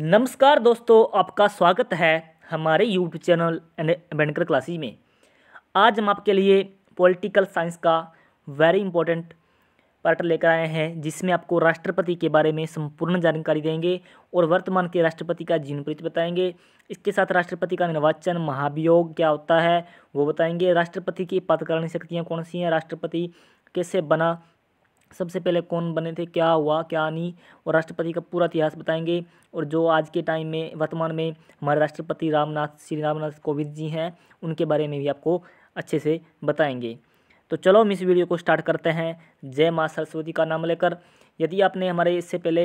नमस्कार दोस्तों आपका स्वागत है हमारे यूट्यूब चैनल अम्बेडकर क्लासी में आज हम आपके लिए पॉलिटिकल साइंस का वेरी इंपॉर्टेंट पार्ट लेकर आए हैं जिसमें आपको राष्ट्रपति के बारे में संपूर्ण जानकारी देंगे और वर्तमान के राष्ट्रपति का जीवन परिचय बताएंगे इसके साथ राष्ट्रपति का निर्वाचन महाभियोग क्या होता है वो बताएंगे राष्ट्रपति की पदकालीन शक्तियाँ कौन सी हैं राष्ट्रपति कैसे बना सबसे पहले कौन बने थे क्या हुआ क्या नहीं और राष्ट्रपति का पूरा इतिहास बताएंगे और जो आज के टाइम में वर्तमान में हमारे राष्ट्रपति रामनाथ श्री रामनाथ कोविंद जी हैं उनके बारे में भी आपको अच्छे से बताएंगे तो चलो हम इस वीडियो को स्टार्ट करते हैं जय माँ सरस्वती का नाम लेकर यदि आपने हमारे इससे पहले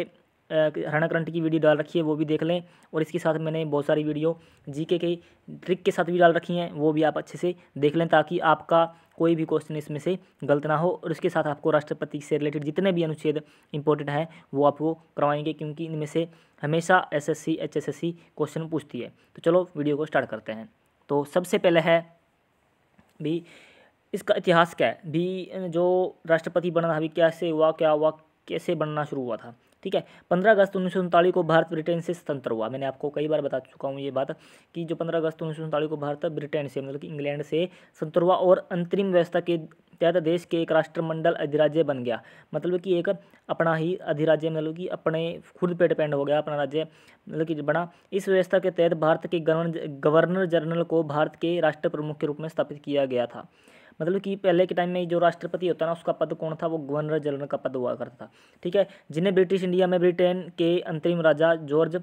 हरणा करंट की वीडियो डाल रखी है वो भी देख लें और इसके साथ मैंने बहुत सारी वीडियो जीके के ट्रिक के साथ भी डाल रखी हैं वो भी आप अच्छे से देख लें ताकि आपका कोई भी क्वेश्चन इसमें से गलत ना हो और इसके साथ आपको राष्ट्रपति से रिलेटेड जितने भी अनुच्छेद इंपॉर्टेंट हैं वो आपको करवाएंगे क्योंकि इनमें से हमेशा एस एस सी क्वेश्चन पूछती है तो चलो वीडियो को स्टार्ट करते हैं तो सबसे पहले है भी इसका इतिहास क्या है भी जो राष्ट्रपति बना था अभी कैसे हुआ क्या हुआ कैसे बनना शुरू हुआ था ठीक है पंद्रह अगस्त उन्नीस को भारत ब्रिटेन से स्वतंत्र हुआ मैंने आपको कई बार बता चुका हूँ ये बात कि जो पंद्रह अगस्त उन्नीस को भारत ब्रिटेन से मतलब कि इंग्लैंड से स्वतंत्र हुआ और अंतरिम व्यवस्था के तहत देश के एक राष्ट्रमंडल अधिराज्य बन गया मतलब कि एक अपना ही अधिराज्य मतलब कि अपने खुद पे डिपेंड हो गया अपना राज्य मतलब कि बना इस व्यवस्था के तहत भारत के गवर्नर गवर्नर जनरल को भारत के राष्ट्र प्रमुख के रूप में स्थापित किया गया था मतलब कि पहले के टाइम में जो राष्ट्रपति होता ना उसका पद कौन था वो गवर्नर जनरल का पद हुआ करता था ठीक है जिन्हें ब्रिटिश इंडिया में ब्रिटेन के अंतरिम राजा जॉर्ज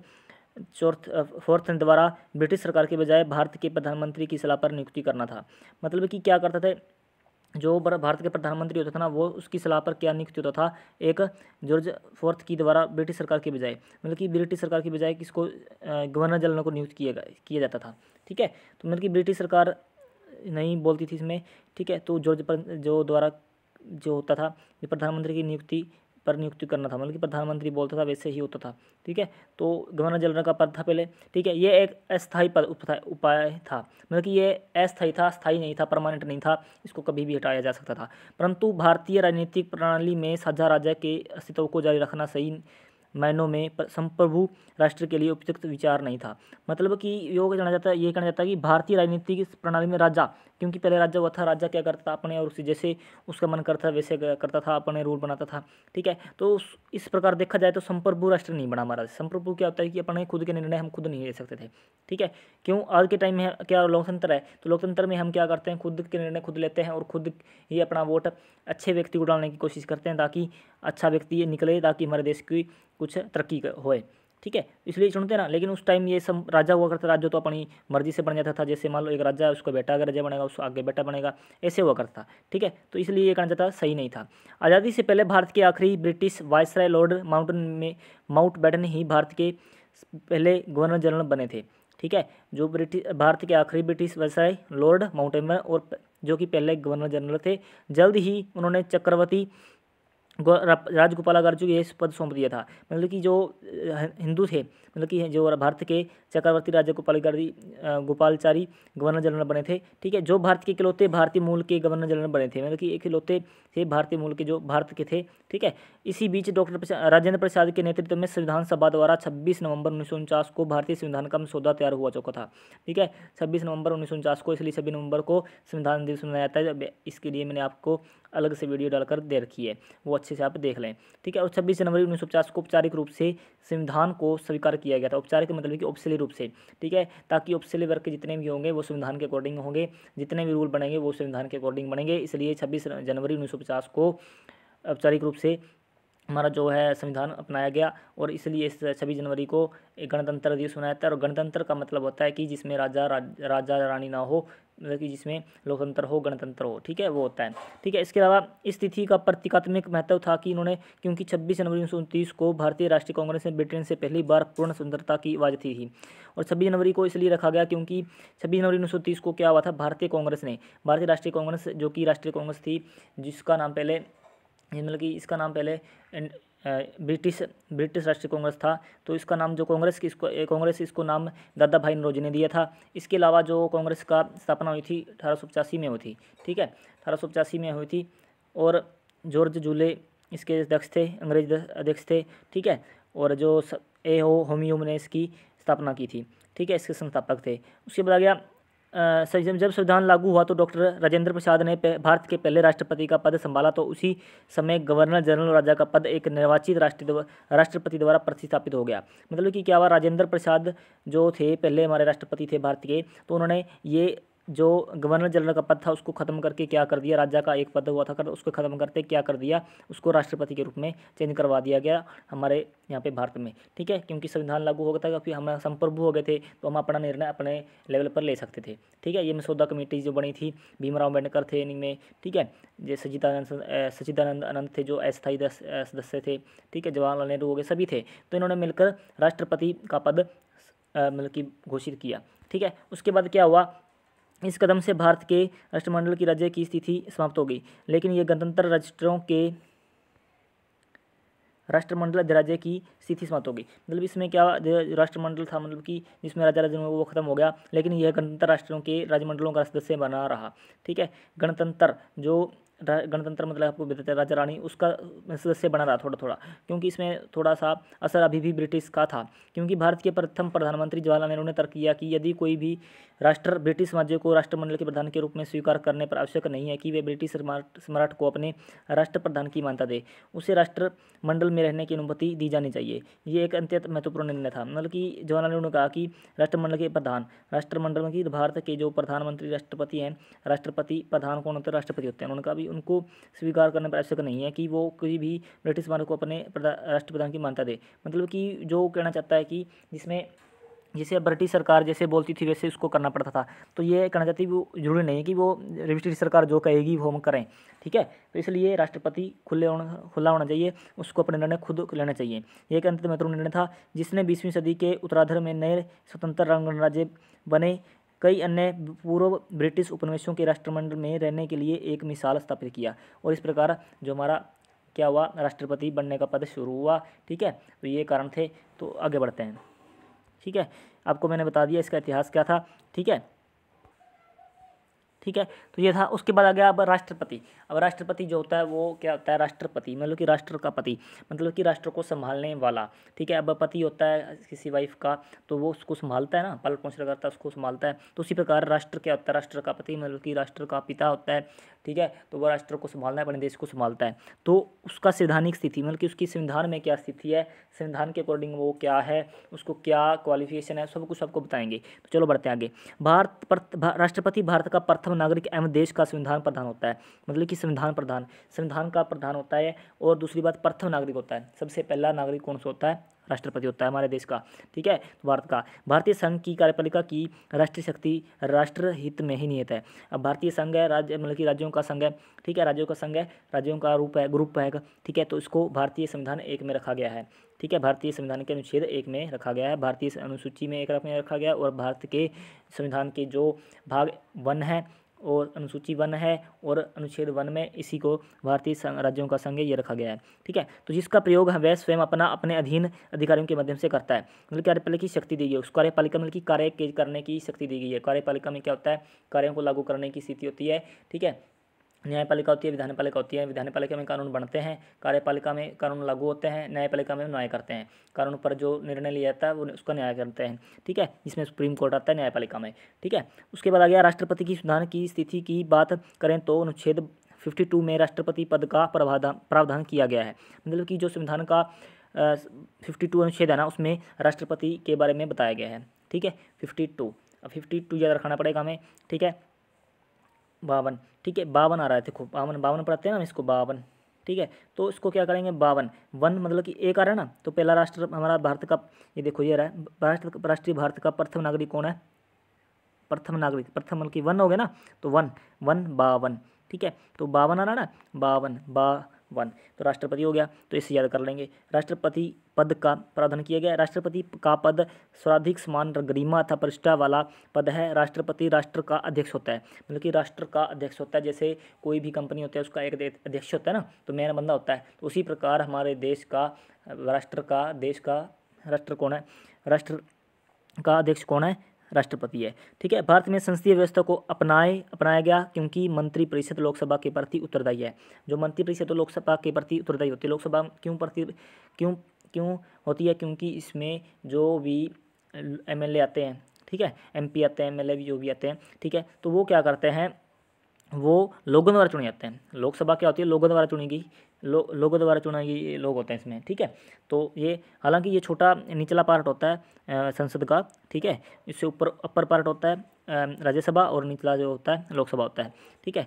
चौथ फोर्थ द्वारा ब्रिटिश सरकार के बजाय भारत के प्रधानमंत्री की सलाह पर नियुक्ति करना था मतलब कि क्या करते थे जो भारत के प्रधानमंत्री होता था ना वो उसकी सलाह पर क्या नियुक्त होता था एक जॉर्ज फोर्थ की द्वारा ब्रिटिश सरकार के बजाय मतलब कि ब्रिटिश सरकार के बजाय किसको गवर्नर जनरल को नियुक्त किया किया जाता था ठीक है तो मतलब कि ब्रिटिश सरकार नहीं बोलती थी इसमें ठीक है तो जॉर्ज जो द्वारा जो होता था ये प्रधानमंत्री की नियुक्ति पर नियुक्ति करना था मतलब कि प्रधानमंत्री बोलता था वैसे ही होता था ठीक है तो गवर्नर जनरल का पद था पहले ठीक है ये एक अस्थायी पद उपाय था मतलब कि ये अस्थायी था स्थाई नहीं था परमानेंट नहीं था इसको कभी भी हटाया जा सकता था परंतु भारतीय राजनीतिक प्रणाली में साझा राजा के अस्तित्व को जारी रखना सही मायनों में संप्रभु राष्ट्र के लिए उपयुक्त विचार नहीं था मतलब कि योग कहना जाता है ये कहना जाता है कि भारतीय राजनीतिक प्रणाली में राजा क्योंकि पहले राजा हुआ था राजा क्या करता था अपने और उसी जैसे उसका मन करता वैसे करता था अपने रूल बनाता था ठीक है तो इस प्रकार देखा जाए तो संप्रभु राष्ट्र नहीं बना महाराज संप्रभु क्या होता है कि अपने खुद के निर्णय हम खुद नहीं ले सकते थे ठीक है क्यों आज के टाइम में क्या लोकतंत्र है तो लोकतंत्र में हम क्या करते हैं खुद के निर्णय खुद लेते हैं और खुद ही अपना वोट अच्छे व्यक्ति को डालने की कोशिश करते हैं ताकि अच्छा व्यक्ति निकले ताकि हमारे देश की कुछ तरक्की होए ठीक है इसलिए चुनते ना लेकिन उस टाइम ये सब राजा हुआ करता राजा तो अपनी मर्जी से बन जाता था जैसे मान लो एक राजा उसका बेटा अगर राजा बनेगा उसका आगे बेटा बनेगा ऐसे हुआ करता ठीक है तो इसलिए ये कहना चाहता सही नहीं था आज़ादी से पहले भारत के आखिरी ब्रिटिश वायसराय लॉर्ड माउंटन में माउंट बैटन ही भारत के पहले गवर्नर जनरल बने थे ठीक है जो ब्रिटिश भारत के आखिरी ब्रिटिश वायसराय लॉर्ड माउंटेन और जो कि पहले गवर्नर जनरल थे जल्द ही उन्होंने चक्रवर्ती राजगोपालागार्जू को यह पद सौंप दिया था मतलब कि जो हिंदू थे मतलब कि जो भारत के चक्रवर्ती राज्य गोपाल गोपालचारी गवर्नर जनरल बने थे ठीक है जो भारत के इकलौते भारतीय मूल के गवर्नर जनरल बने थे मतलब कि एक इकलौते थे भारतीय मूल के जो भारत के थे ठीक है इसी बीच डॉक्टर राजेंद्र प्रसाद के नेतृत्व में संविधान सभा द्वारा छब्बीस नवंबर उन्नीस को भारतीय संविधान का मसौदा तैयार हुआ चुका था ठीक है छब्बीस नवंबर उन्नीस को इसलिए छब्बीस नवंबर को संविधान दिवस मनाया जाता है इसके लिए मैंने आपको अलग से वीडियो डालकर दे रखी है वो अच्छे से आप देख लें ठीक है और छब्बीस जनवरी उन्नीस को औपचारिक रूप से संविधान को स्वीकार किया गया था औपचारिक मतलब कि ऑफिसियली रूप से ठीक है ताकि वर्ग के जितने भी होंगे वो संविधान के अकॉर्डिंग होंगे जितने भी रूल बनेंगे वो संविधान के अकॉर्डिंग बनेंगे इसलिए छब्बीस जनवरी उन्नीस को औपचारिक रूप से हमारा जो है संविधान अपनाया गया और इसलिए इस छब्बीस जनवरी को एक गणतंत्र दिवस मनाया जाता है और गणतंत्र का मतलब होता है कि जिसमें राजा राज, राजा रानी ना हो मतलब कि जिसमें लोकतंत्र हो गणतंत्र हो ठीक है वो होता है ठीक है इसके अलावा इस तिथि का प्रतीकात्मक महत्व था कि इन्होंने क्योंकि 26 जनवरी उन्नीस को भारतीय राष्ट्रीय कांग्रेस ने ब्रिटेन से पहली बार पूर्ण स्वतंत्रता की आवाज़ थी, थी और 26 जनवरी को इसलिए रखा गया क्योंकि 26 जनवरी उन्नीस को क्या हुआ था भारतीय कांग्रेस ने भारतीय राष्ट्रीय कांग्रेस जो कि राष्ट्रीय कांग्रेस थी जिसका नाम पहले मतलब कि इसका नाम पहले ब्रिटिश ब्रिटिश राष्ट्रीय कांग्रेस था तो इसका नाम जो कांग्रेस की इसको कांग्रेस इसको नाम दादा भाई नरोजी ने दिया था इसके अलावा जो कांग्रेस का स्थापना हुई थी अठारह में हुई थी ठीक है अठारह में हुई थी और जॉर्ज जूले इसके अध्यक्ष थे अंग्रेज अध्यक्ष थे ठीक है और जो ए ओ होम्यूम ने इसकी स्थापना की थी ठीक है इसके संस्थापक थे उसके बाद आ गया जब संविधान लागू हुआ तो डॉक्टर राजेंद्र प्रसाद ने भारत के पहले राष्ट्रपति का पद संभाला तो उसी समय गवर्नर जनरल राजा का पद एक निर्वाचित राष्ट्र राष्ट्रपति द्वारा प्रतिस्थापित हो गया मतलब कि क्या हुआ राजेंद्र प्रसाद जो थे पहले हमारे राष्ट्रपति थे भारत के तो उन्होंने ये जो गवर्नर जनरल का पद था उसको ख़त्म करके क्या कर दिया राजा का एक पद हुआ था कर उसको ख़त्म करते क्या कर दिया उसको राष्ट्रपति के रूप में चेंज करवा दिया गया हमारे यहाँ पे भारत में ठीक है क्योंकि संविधान लागू हो गया था क्योंकि हम संप्रभु हो गए थे तो हम अपना निर्णय अपने लेवल पर ले सकते थे ठीक है ये मसौदा कमेटी जो बनी थी भीमराव अम्बेडकर थे इनमें ठीक है जो सचिदानंद सचिदानंद अनंत थे जो अस्थायी सदस्य थे ठीक है जवाहरलाल नेहरू हो गए सभी थे तो इन्होंने मिलकर राष्ट्रपति का पद मतलब कि घोषित किया ठीक है उसके बाद क्या हुआ इस कदम से भारत के राष्ट्रमंडल की राज्य की स्थिति समाप्त हो गई लेकिन ये गणतंत्र राष्ट्रों के राष्ट्रमंडल अधिराज्य की स्थिति समाप्त हो गई मतलब इसमें क्या राष्ट्रमंडल था मतलब कि जिसमें राजा राज्य वो खत्म हो गया लेकिन यह गणतंत्र राष्ट्रों के राज्यमंडलों का सदस्य बना रहा ठीक है गणतंत्र जो गणतंत्र मतलब आपको बताते राजा रानी उसका सदस्य बना रहा थोड़ा थोड़ा क्योंकि इसमें थोड़ा सा असर अभी भी ब्रिटिश का था क्योंकि भारत के प्रथम प्रधानमंत्री जवाहरलाल नेहरू ने तर्क किया कि यदि कोई भी राष्ट्र ब्रिटिश समाज को राष्ट्रमंडल के प्रधान के रूप में स्वीकार करने पर आवश्यक नहीं है कि वे ब्रिटिश सम्राट को अपने राष्ट्र प्रधान की मान्यता दे उसे राष्ट्रमंडल में रहने की अनुमति दी जानी चाहिए ये एक अत्यंत महत्वपूर्ण निर्णय था मतलब कि जवाहरलाल नेहरू ने कहा कि राष्ट्रमंडल के प्रधान राष्ट्रमंडल में भारत के जो प्रधानमंत्री राष्ट्रपति हैं राष्ट्रपति प्रधान कौन होते हैं राष्ट्रपति होते हैं उनका भी भी उनको स्वीकार करने पर आवश्यक नहीं है कि वो किसी भी ब्रिटिश स्मारक को अपने राष्ट्रप्रधान की मान्यता दे मतलब कि जो कहना चाहता है कि जिसमें जैसे ब्रिटिश सरकार जैसे बोलती थी वैसे उसको करना पड़ता था तो ये कहना चाहती वो जरूरी नहीं है कि वो ब्रिटिश सरकार जो कहेगी वो हम करें ठीक है तो इसलिए राष्ट्रपति खुले होना खुला होना चाहिए उसको अपने निर्णय खुद लेना चाहिए यह एक अंत महत्वपूर्ण निर्णय था जिसने बीसवीं सदी के उत्तराधर में नए स्वतंत्र रंग राज्य बने कई अन्य पूर्व ब्रिटिश उपनिवेशों के राष्ट्रमंडल में रहने के लिए एक मिसाल स्थापित किया और इस प्रकार जो हमारा क्या हुआ राष्ट्रपति बनने का पद शुरू हुआ ठीक है तो ये कारण थे तो आगे बढ़ते हैं ठीक है आपको मैंने बता दिया इसका इतिहास क्या था ठीक है ठीक है तो ये था उसके बाद आ गया अब राष्ट्रपति अब राष्ट्रपति जो होता है वो क्या होता है राष्ट्रपति मतलब कि राष्ट्र का पति मतलब कि राष्ट्र को संभालने वाला ठीक है अब पति होता है किसी वाइफ का तो वो उसको संभालता है ना पल पोषण करता है उसको संभालता है तो उसी प्रकार राष्ट्र क्या होता है राष्ट्र का पति मतलब कि राष्ट्र का पिता होता है ठीक है तो वह राष्ट्र को संभालना है अपने देश को संभालता है तो उसका संवैधानिक स्थिति मतलब कि उसकी संविधान में क्या स्थिति है संविधान के अकॉर्डिंग वो क्या है उसको क्या क्वालिफिकेशन है सब कुछ आपको बताएंगे तो चलो बढ़ते आगे भारत राष्ट्रपति भारत का प्रथम नागरिक एवं देश का संविधान प्रधान होता है मतलब कि संविधान प्रधान संविधान का प्रधान होता है और दूसरी बात प्रथम नागरिक होता है सबसे पहला नागरिक कौन सा होता है राष्ट्रपति होता है हमारे देश का ठीक है भारत का भारतीय संघ की कार्यपालिका की राष्ट्रीय शक्ति राष्ट्र हित में ही नियत है अब भारतीय संघ है राज्य मतलब कि राज्यों का संघ है ठीक है राज्यों का संघ है राज्यों का रूप है ग्रुप है ठीक है तो इसको भारतीय संविधान एक में रखा गया है ठीक है भारतीय संविधान के अनुच्छेद एक में रखा गया है भारतीय अनुसूची में एक में रखा गया और भारत के संविधान के जो भाग वन है और अनुसूची वन है और अनुच्छेद वन में इसी को भारतीय राज्यों का संघ ये रखा गया है ठीक है तो जिसका प्रयोग है वह स्वयं अपना अपने अधीन अधिकारियों के माध्यम से करता है मतलब कार्यपालिका की शक्ति दी गई है उस कार्यपालिका मतलब की कार्य करने की शक्ति दी गई है कार्यपालिका में क्या होता है कार्यों को लागू करने की स्थिति होती है ठीक है न्यायपालिका होती है विधानपालिका होती है विधानपालिका में कानून बनते हैं कार्यपालिका में कानून लागू होते हैं न्यायपालिका में न्याय करते हैं कानून पर जो निर्णय लिया जाता है वो उसका न्याय करते हैं ठीक है इसमें सुप्रीम कोर्ट आता है न्यायपालिका में ठीक है उसके बाद आ गया राष्ट्रपति की संविधान की स्थिति की बात करें तो अनुच्छेद फिफ्टी टू में राष्ट्रपति पद का प्रावधान प्रावधान किया गया है मतलब कि जो संविधान का फिफ्टी टू अनुच्छेद है ना उसमें राष्ट्रपति के बारे में बताया गया है ठीक है फिफ्टी टू अब फिफ्टी टू याद रखना पड़ेगा हमें ठीक है बावन ठीक है बावन आ रहा है देखो बावन बावन पढ़ाते हैं ना इसको बावन ठीक है तो इसको क्या करेंगे बावन वन मतलब कि एक आ रहा है ना तो पहला राष्ट्र हमारा भारत का ये देखो ये रहा है राष्ट्रीय भारत का प्रथम नागरिक कौन है प्रथम नागरिक प्रथम मतलब कि वन हो गया ना तो वन वन बावन ठीक है तो बावन आ रहा है ना बावन बा वन तो राष्ट्रपति हो गया तो इसे याद कर लेंगे राष्ट्रपति पद का प्रावधान किया गया राष्ट्रपति का पद स्वराधिक समान गरिमा अथा प्रतिष्ठा वाला पद है राष्ट्रपति राष्ट्र का अध्यक्ष होता है मतलब कि राष्ट्र का अध्यक्ष होता है जैसे कोई भी कंपनी होता है उसका एक अध्यक्ष होता है ना तो मेन बंदा होता है तो उसी प्रकार हमारे देश का राष्ट्र का देश का राष्ट्र कौन है राष्ट्र का अध्यक्ष कौन है राष्ट्रपति है ठीक है भारत में संसदीय व्यवस्था को अपनाए अपनाया गया क्योंकि मंत्रिपरिषद लोकसभा के प्रति उत्तरदायी है जो मंत्रिपरिषद लोकसभा के प्रति उत्तरदायी होती है लोकसभा क्यों प्रति क्यों क्यों होती है क्योंकि इसमें जो भी एम आते हैं ठीक है एम आते हैं एम जो भी आते हैं ठीक है तो वो क्या करते हैं वो लोगों द्वारा चुने जाते हैं लोकसभा क्या होती है लोगों द्वारा चुनी गई लो, लोगों द्वारा चुना ये लोग होते हैं इसमें ठीक है तो ये हालांकि ये छोटा निचला पार्ट होता है संसद का ठीक है इससे ऊपर अपर पार्ट होता है राज्यसभा और निचला जो होता है लोकसभा होता है ठीक है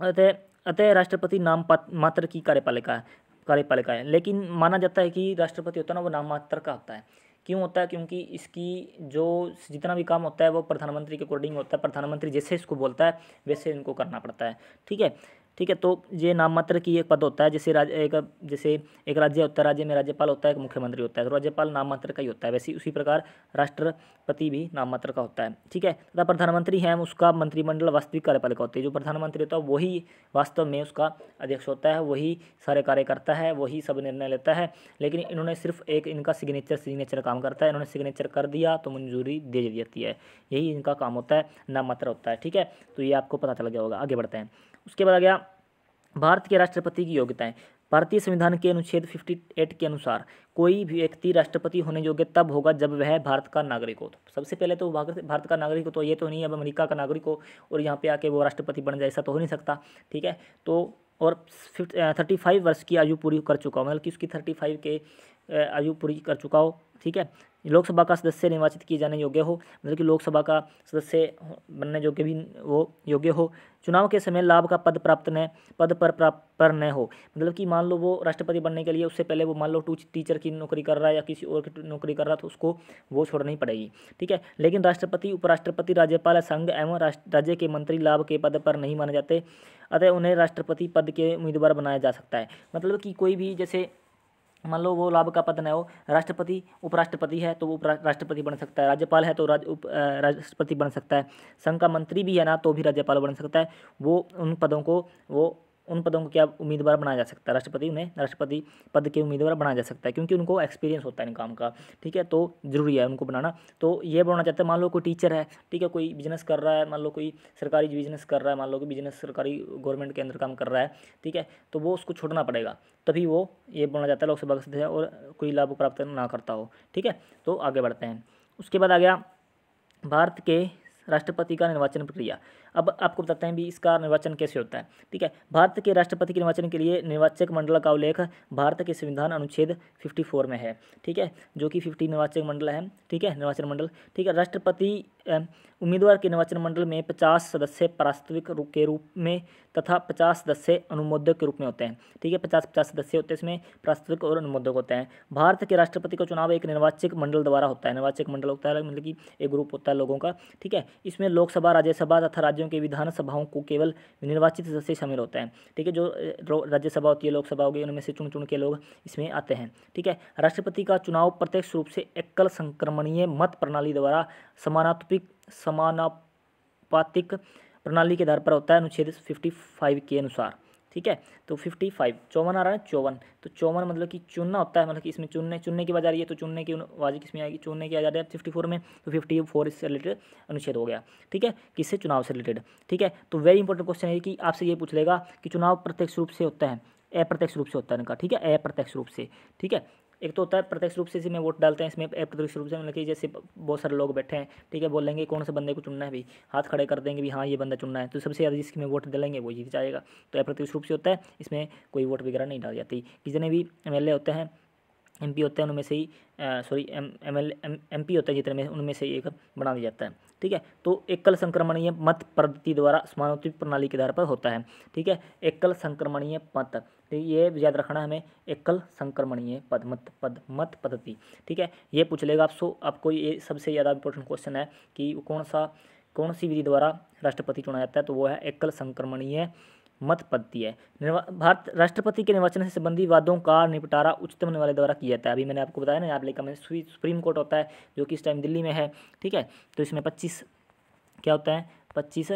अतः अतः राष्ट्रपति नाम मात्र की कार्यपालिका है कार्यपालिका है लेकिन माना जाता है कि राष्ट्रपति होता है ना वो नाम मात्र का होता है क्यों होता है क्योंकि इसकी जो जितना भी काम होता है वो प्रधानमंत्री के अकॉर्डिंग होता है प्रधानमंत्री जैसे इसको बोलता है वैसे इनको करना पड़ता है ठीक है ठीक है तो ये नाम मात्र की एक पद होता है जैसे राज्य एक जैसे एक राज्य होता है राज्य में राज्यपाल होता है एक मुख्यमंत्री होता है तो राज्यपाल नाम मात्र का ही होता है वैसे उसी प्रकार राष्ट्रपति भी नाम मात्र का होता है ठीक है तथा प्रधानमंत्री हैं उसका मंत्रिमंडल वास्तविक कार्यपालिका होती है जो प्रधानमंत्री होता है वही वास्तव में उसका अध्यक्ष होता है वही सारे कार्य करता है वही सब निर्णय लेता है लेकिन इन्होंने सिर्फ एक इनका सिग्नेचर सिग्नेचर काम करता है इन्होंने सिग्नेचर कर दिया तो मंजूरी दे दी जाती है यही इनका काम होता है नाम मात्र होता है ठीक है तो ये आपको पता चल गया होगा आगे बढ़ते हैं उसके बाद आ गया भारत के राष्ट्रपति की योग्यताएं भारतीय संविधान के अनुच्छेद 58 के अनुसार कोई भी व्यक्ति राष्ट्रपति होने योग्य तब होगा जब वह भारत का नागरिक हो तो सबसे पहले तो भारत का नागरिक हो तो ये तो नहीं अब अमेरिका का नागरिक हो और यहाँ पे आके वो राष्ट्रपति बन जाए ऐसा तो हो नहीं सकता ठीक है तो और फिफ्ट थर्टी फाइव वर्ष की आयु पूरी कर चुका हूँ मतलब कि उसकी थर्टी फाइव के आयु पूरी कर चुका हो ठीक है लोकसभा का सदस्य निर्वाचित किए जाने योग्य हो मतलब कि लोकसभा का सदस्य बनने योग्य भी वो योग्य हो चुनाव के समय लाभ का पद प्राप्त न पद पर प्राप्त पर न हो मतलब कि मान लो वो राष्ट्रपति बनने के लिए उससे पहले वो मान लो टू टीचर की नौकरी कर रहा है या किसी और की नौकरी कर रहा है तो उसको वो छोड़नी पड़ेगी ठीक है लेकिन राष्ट्रपति उपराष्ट्रपति राज्यपाल संघ एवं राज्य के मंत्री लाभ के पद पर नहीं माने जाते अतः उन्हें राष्ट्रपति पद के उम्मीदवार बनाया जा सकता है मतलब कि कोई भी जैसे मान लो वो लाभ का पद न हो राष्ट्रपति उपराष्ट्रपति है तो वो राष्ट्रपति बन सकता है राज्यपाल है तो राज उप राष्ट्रपति बन सकता है संघ का मंत्री भी है ना तो भी राज्यपाल बन सकता है वो उन पदों को वो उन पदों को क्या उम्मीदवार बनाया जा सकता है राष्ट्रपति उन्हें राष्ट्रपति पद के उम्मीदवार बनाया जा सकता है क्योंकि उनको एक्सपीरियंस होता है इन काम का ठीक है तो ज़रूरी है उनको बनाना तो ये बनाना चाहते हैं मान लो कोई टीचर है ठीक है कोई बिजनेस कर रहा है मान लो कोई सरकारी बिजनेस कर रहा है मान लो कि बिजनेस सरकारी गवर्नमेंट के अंदर काम कर रहा है ठीक है तो वो उसको छोड़ना पड़ेगा तभी वो ये बोलना चाहता है लोकसभा से सदस्य और कोई लाभ प्राप्त ना करता हो ठीक है तो आगे बढ़ते हैं उसके बाद आ गया भारत के राष्ट्रपति का निर्वाचन प्रक्रिया अब आपको बताते हैं भी इसका निर्वाचन कैसे होता है ठीक है भारत के राष्ट्रपति के निर्वाचन के लिए निर्वाचक मंडल का उल्लेख भारत के संविधान अनुच्छेद फिफ्टी में है ठीक है जो कि फिफ्टी निर्वाचक मंडल है ठीक है निर्वाचन मंडल ठीक है राष्ट्रपति उम्मीदवार के निर्वाचन मंडल में पचास सदस्य प्रास्तविक के रूप में तथा पचास सदस्य अनुमोदक के रूप में होते हैं ठीक है पचास पचास सदस्य होते हैं इसमें प्रास्तविक और अनुमोदक होते हैं भारत के राष्ट्रपति का चुनाव एक निर्वाचक मंडल द्वारा होता है निर्वाचक मंडल होता है मतलब कि एक ग्रुप होता है लोगों का ठीक है इसमें लोकसभा राज्यसभा तथा राज्यों के विधानसभाओं को केवल निर्वाचित सदस्य शामिल होते हैं ठीक है जो राज्यसभा होती है लोकसभा होगी उनमें से चुन चुन के लोग इसमें आते हैं ठीक है राष्ट्रपति का चुनाव प्रत्यक्ष रूप से एकल संक्रमणीय मत प्रणाली द्वारा समानात्मक वास्तविक समानापातिक प्रणाली के आधार पर होता है अनुच्छेद 55 के अनुसार ठीक है तो 55 चौवन आ रहा है चौवन तो चौवन मतलब कि चुनना होता है मतलब कि इसमें चुनने चुनने की वजह रही है तो चुनने की आवाज़ किसमें आएगी चुनने की आ जा रही है फिफ्टी फोर में तो फिफ्टी फोर इससे रिलेटेड अनुच्छेद हो गया ठीक है किससे चुनाव से रिलेटेड ठीक है तो वेरी इंपॉर्टेंट क्वेश्चन है कि आपसे ये पूछ लेगा कि चुनाव प्रत्यक्ष रूप से होता है अप्रत्यक्ष रूप से होता है इनका ठीक है अप्रत्यक्ष रूप से ठीक है एक तो होता है प्रत्यक्ष रूप से जिसमें वोट डालते हैं इसमें अप्रत्यक्ष रूप से मतलब कि जैसे बहुत सारे लोग बैठे हैं ठीक है बोलेंगे कौन से बंदे को चुनना है भाई हाथ खड़े कर देंगे भी हाँ ये बंदा चुनना है तो सबसे ज़्यादा जिसमें वोट डालेंगे वो जीत जाएगा तो अप्रत्यक्ष रूप से होता है इसमें कोई वोट वगैरह नहीं डाल जाती जितने भी एम होते हैं एम होते हैं उनमें से ही sorry M M L M P होता है जितने में उनमें से एक बना दिया जाता है ठीक है तो एकल संक्रमणीय मत पद्धति द्वारा समानुचित प्रणाली के आधार पर होता है ठीक है एकल संक्रमणीय मत ठीक तो ये याद रखना हमें एकल संक्रमणीय पद मत पद मत पद्धति ठीक है ये पूछ लेगा सो आपको ये सबसे ज़्यादा इंपॉर्टेंट क्वेश्चन है कि कौन सा कौन सी विधि द्वारा राष्ट्रपति चुना जाता है तो वो है एकल संक्रमणीय मत पद्धति है भारत राष्ट्रपति के निर्वाचन से संबंधी वादों का निपटारा उच्चतम न्यायालय द्वारा किया जाता है अभी मैंने आपको बताया ना आप लेकर मैंने सुप्रीम कोर्ट होता है जो कि इस टाइम दिल्ली में है ठीक है तो इसमें पच्चीस क्या होता है पच्चीस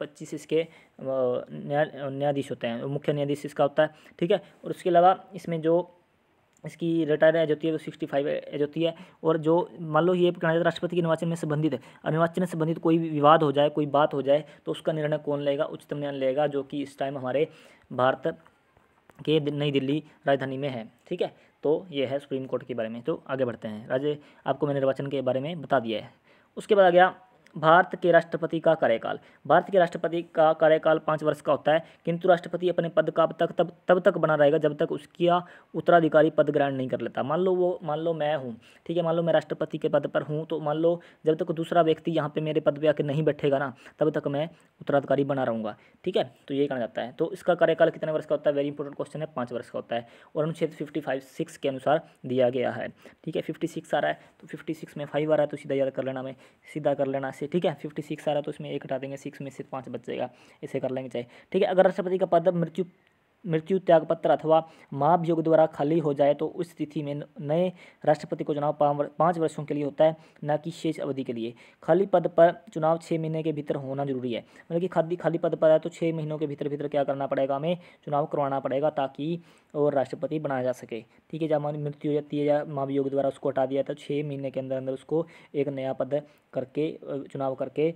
पच्चीस इसके न्यायाधीश होते हैं मुख्य न्यायाधीश इसका होता है ठीक है और उसके अलावा इसमें जो इसकी रिटायर एज होती है वो सिक्सटी फाइव एज होती है और जो मान लो ये राष्ट्रपति के निर्वाचन में संबंधित है और निर्वाचन में संबंधित कोई भी विवाद हो जाए कोई बात हो जाए तो उसका निर्णय कौन लेगा उच्चतम न्यायालय लेगा जो कि इस टाइम हमारे भारत के नई दिल्ली राजधानी में है ठीक है तो ये है सुप्रीम कोर्ट के बारे में तो आगे बढ़ते हैं राज्य आपको मैंने निर्वाचन के बारे में बता दिया है उसके बाद आ गया भारत के राष्ट्रपति का कार्यकाल भारत के राष्ट्रपति का कार्यकाल पाँच वर्ष का होता है किंतु राष्ट्रपति अपने पद का अब तक तब तब तक बना रहेगा जब तक उसका उत्तराधिकारी पद ग्रहण नहीं कर लेता मान लो वो मान लो मैं हूँ ठीक है मान लो मैं राष्ट्रपति के पद पर हूँ तो मान लो जब तक दूसरा व्यक्ति यहाँ पर मेरे पद पर आकर नहीं बैठेगा ना तब तक मैं उत्तराधिकारी बना रहूँगा ठीक है तो ये कहना जाता है तो इसका कार्यकाल कितने वर्ष का होता है वेरी इंपॉर्टेंट क्वेश्चन है पाँच वर्ष का होता है और अनुच्छेद फिफ्टी फाइव सिक्स के अनुसार दिया गया है ठीक है फिफ्टी सिक्स आ रहा है तो फिफ्टी सिक्स में फाइव आ रहा है तो सीधा याद कर लेना हमें सीधा कर लेना से ठीक है फिफ्टी सिक्स आ रहा है तो इसमें एक हटा देंगे सिक्स में से पाँच जाएगा इसे कर लेंगे चाहिए ठीक है अगर राष्ट्रपति का पद मृत्यु मृत्यु त्यागपत्र अथवा महाभियोग द्वारा खाली हो जाए तो उस स्थिति में नए राष्ट्रपति को चुनाव पाँच वर्षों के लिए होता है न कि शेष अवधि के लिए खाली पद पर चुनाव छः महीने के भीतर होना जरूरी है मतलब कि खाली खाली पद पर है तो छः महीनों के भीतर भीतर क्या करना पड़ेगा हमें चुनाव करवाना पड़ेगा ताकि और राष्ट्रपति बनाया जा सके ठीक है जब हमारी मृत्यु हो जाती है या महाभियोग द्वारा उसको हटा दिया तो छः महीने के अंदर अंदर उसको एक नया पद करके चुनाव करके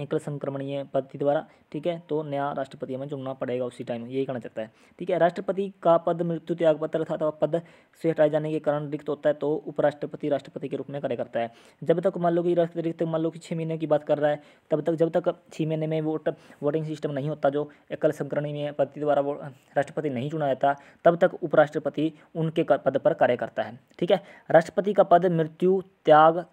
एकल संक्रमणीय पद्धति द्वारा ठीक है तो नया राष्ट्रपति हमें चुनना पड़ेगा उसी टाइम यही कहना चाहता है ठीक है राष्ट्रपति का पद मृत्यु त्याग पत्र था तो पद से हटाए जाने के कारण रिक्त होता है तो उपराष्ट्रपति राष्ट्रपति के रूप में कार्य करता है जब तक मान लो कि रिक्त मान लो कि छः महीने की बात कर रहा है तब तक जब तक छः महीने में वोट वोटिंग सिस्टम नहीं होता जो एकल संक्रमणीय पद्धति द्वारा वो राष्ट्रपति नहीं चुना जाता तब तक उपराष्ट्रपति उनके पद पर कार्य करता है ठीक है राष्ट्रपति का पद मृत्यु त्याग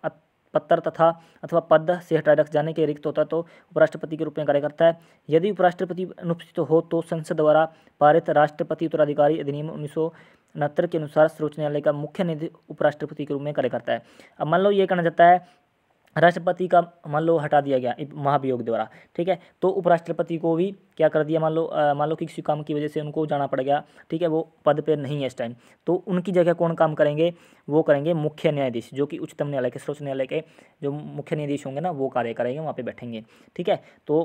पत्र तथा अथवा पद से हटाए रख जाने के रिक्त होता है तो उपराष्ट्रपति के रूप में कार्य करता है यदि उपराष्ट्रपति अनुपस्थित हो तो संसद द्वारा पारित राष्ट्रपति उत्तराधिकारी अधिनियम उन्नीस उनहत्तर के अनुसार सर्वोच्च न्यायालय का मुख्य निधि उपराष्ट्रपति के रूप में कार्य करता है अब मान लो ये कहना जाता है राष्ट्रपति का मान लो हटा दिया गया महाभियोग द्वारा ठीक है तो उपराष्ट्रपति को भी क्या कर दिया मान लो मान लो कि किसी काम की वजह से उनको जाना पड़ गया ठीक है वो पद पर नहीं है इस टाइम तो उनकी जगह कौन काम करेंगे वो करेंगे मुख्य न्यायाधीश जो कि उच्चतम न्यायालय के सर्वोच्च न्यायालय के जो मुख्य न्यायाधीश होंगे ना वो कार्य करेंगे वहाँ पर बैठेंगे ठीक है तो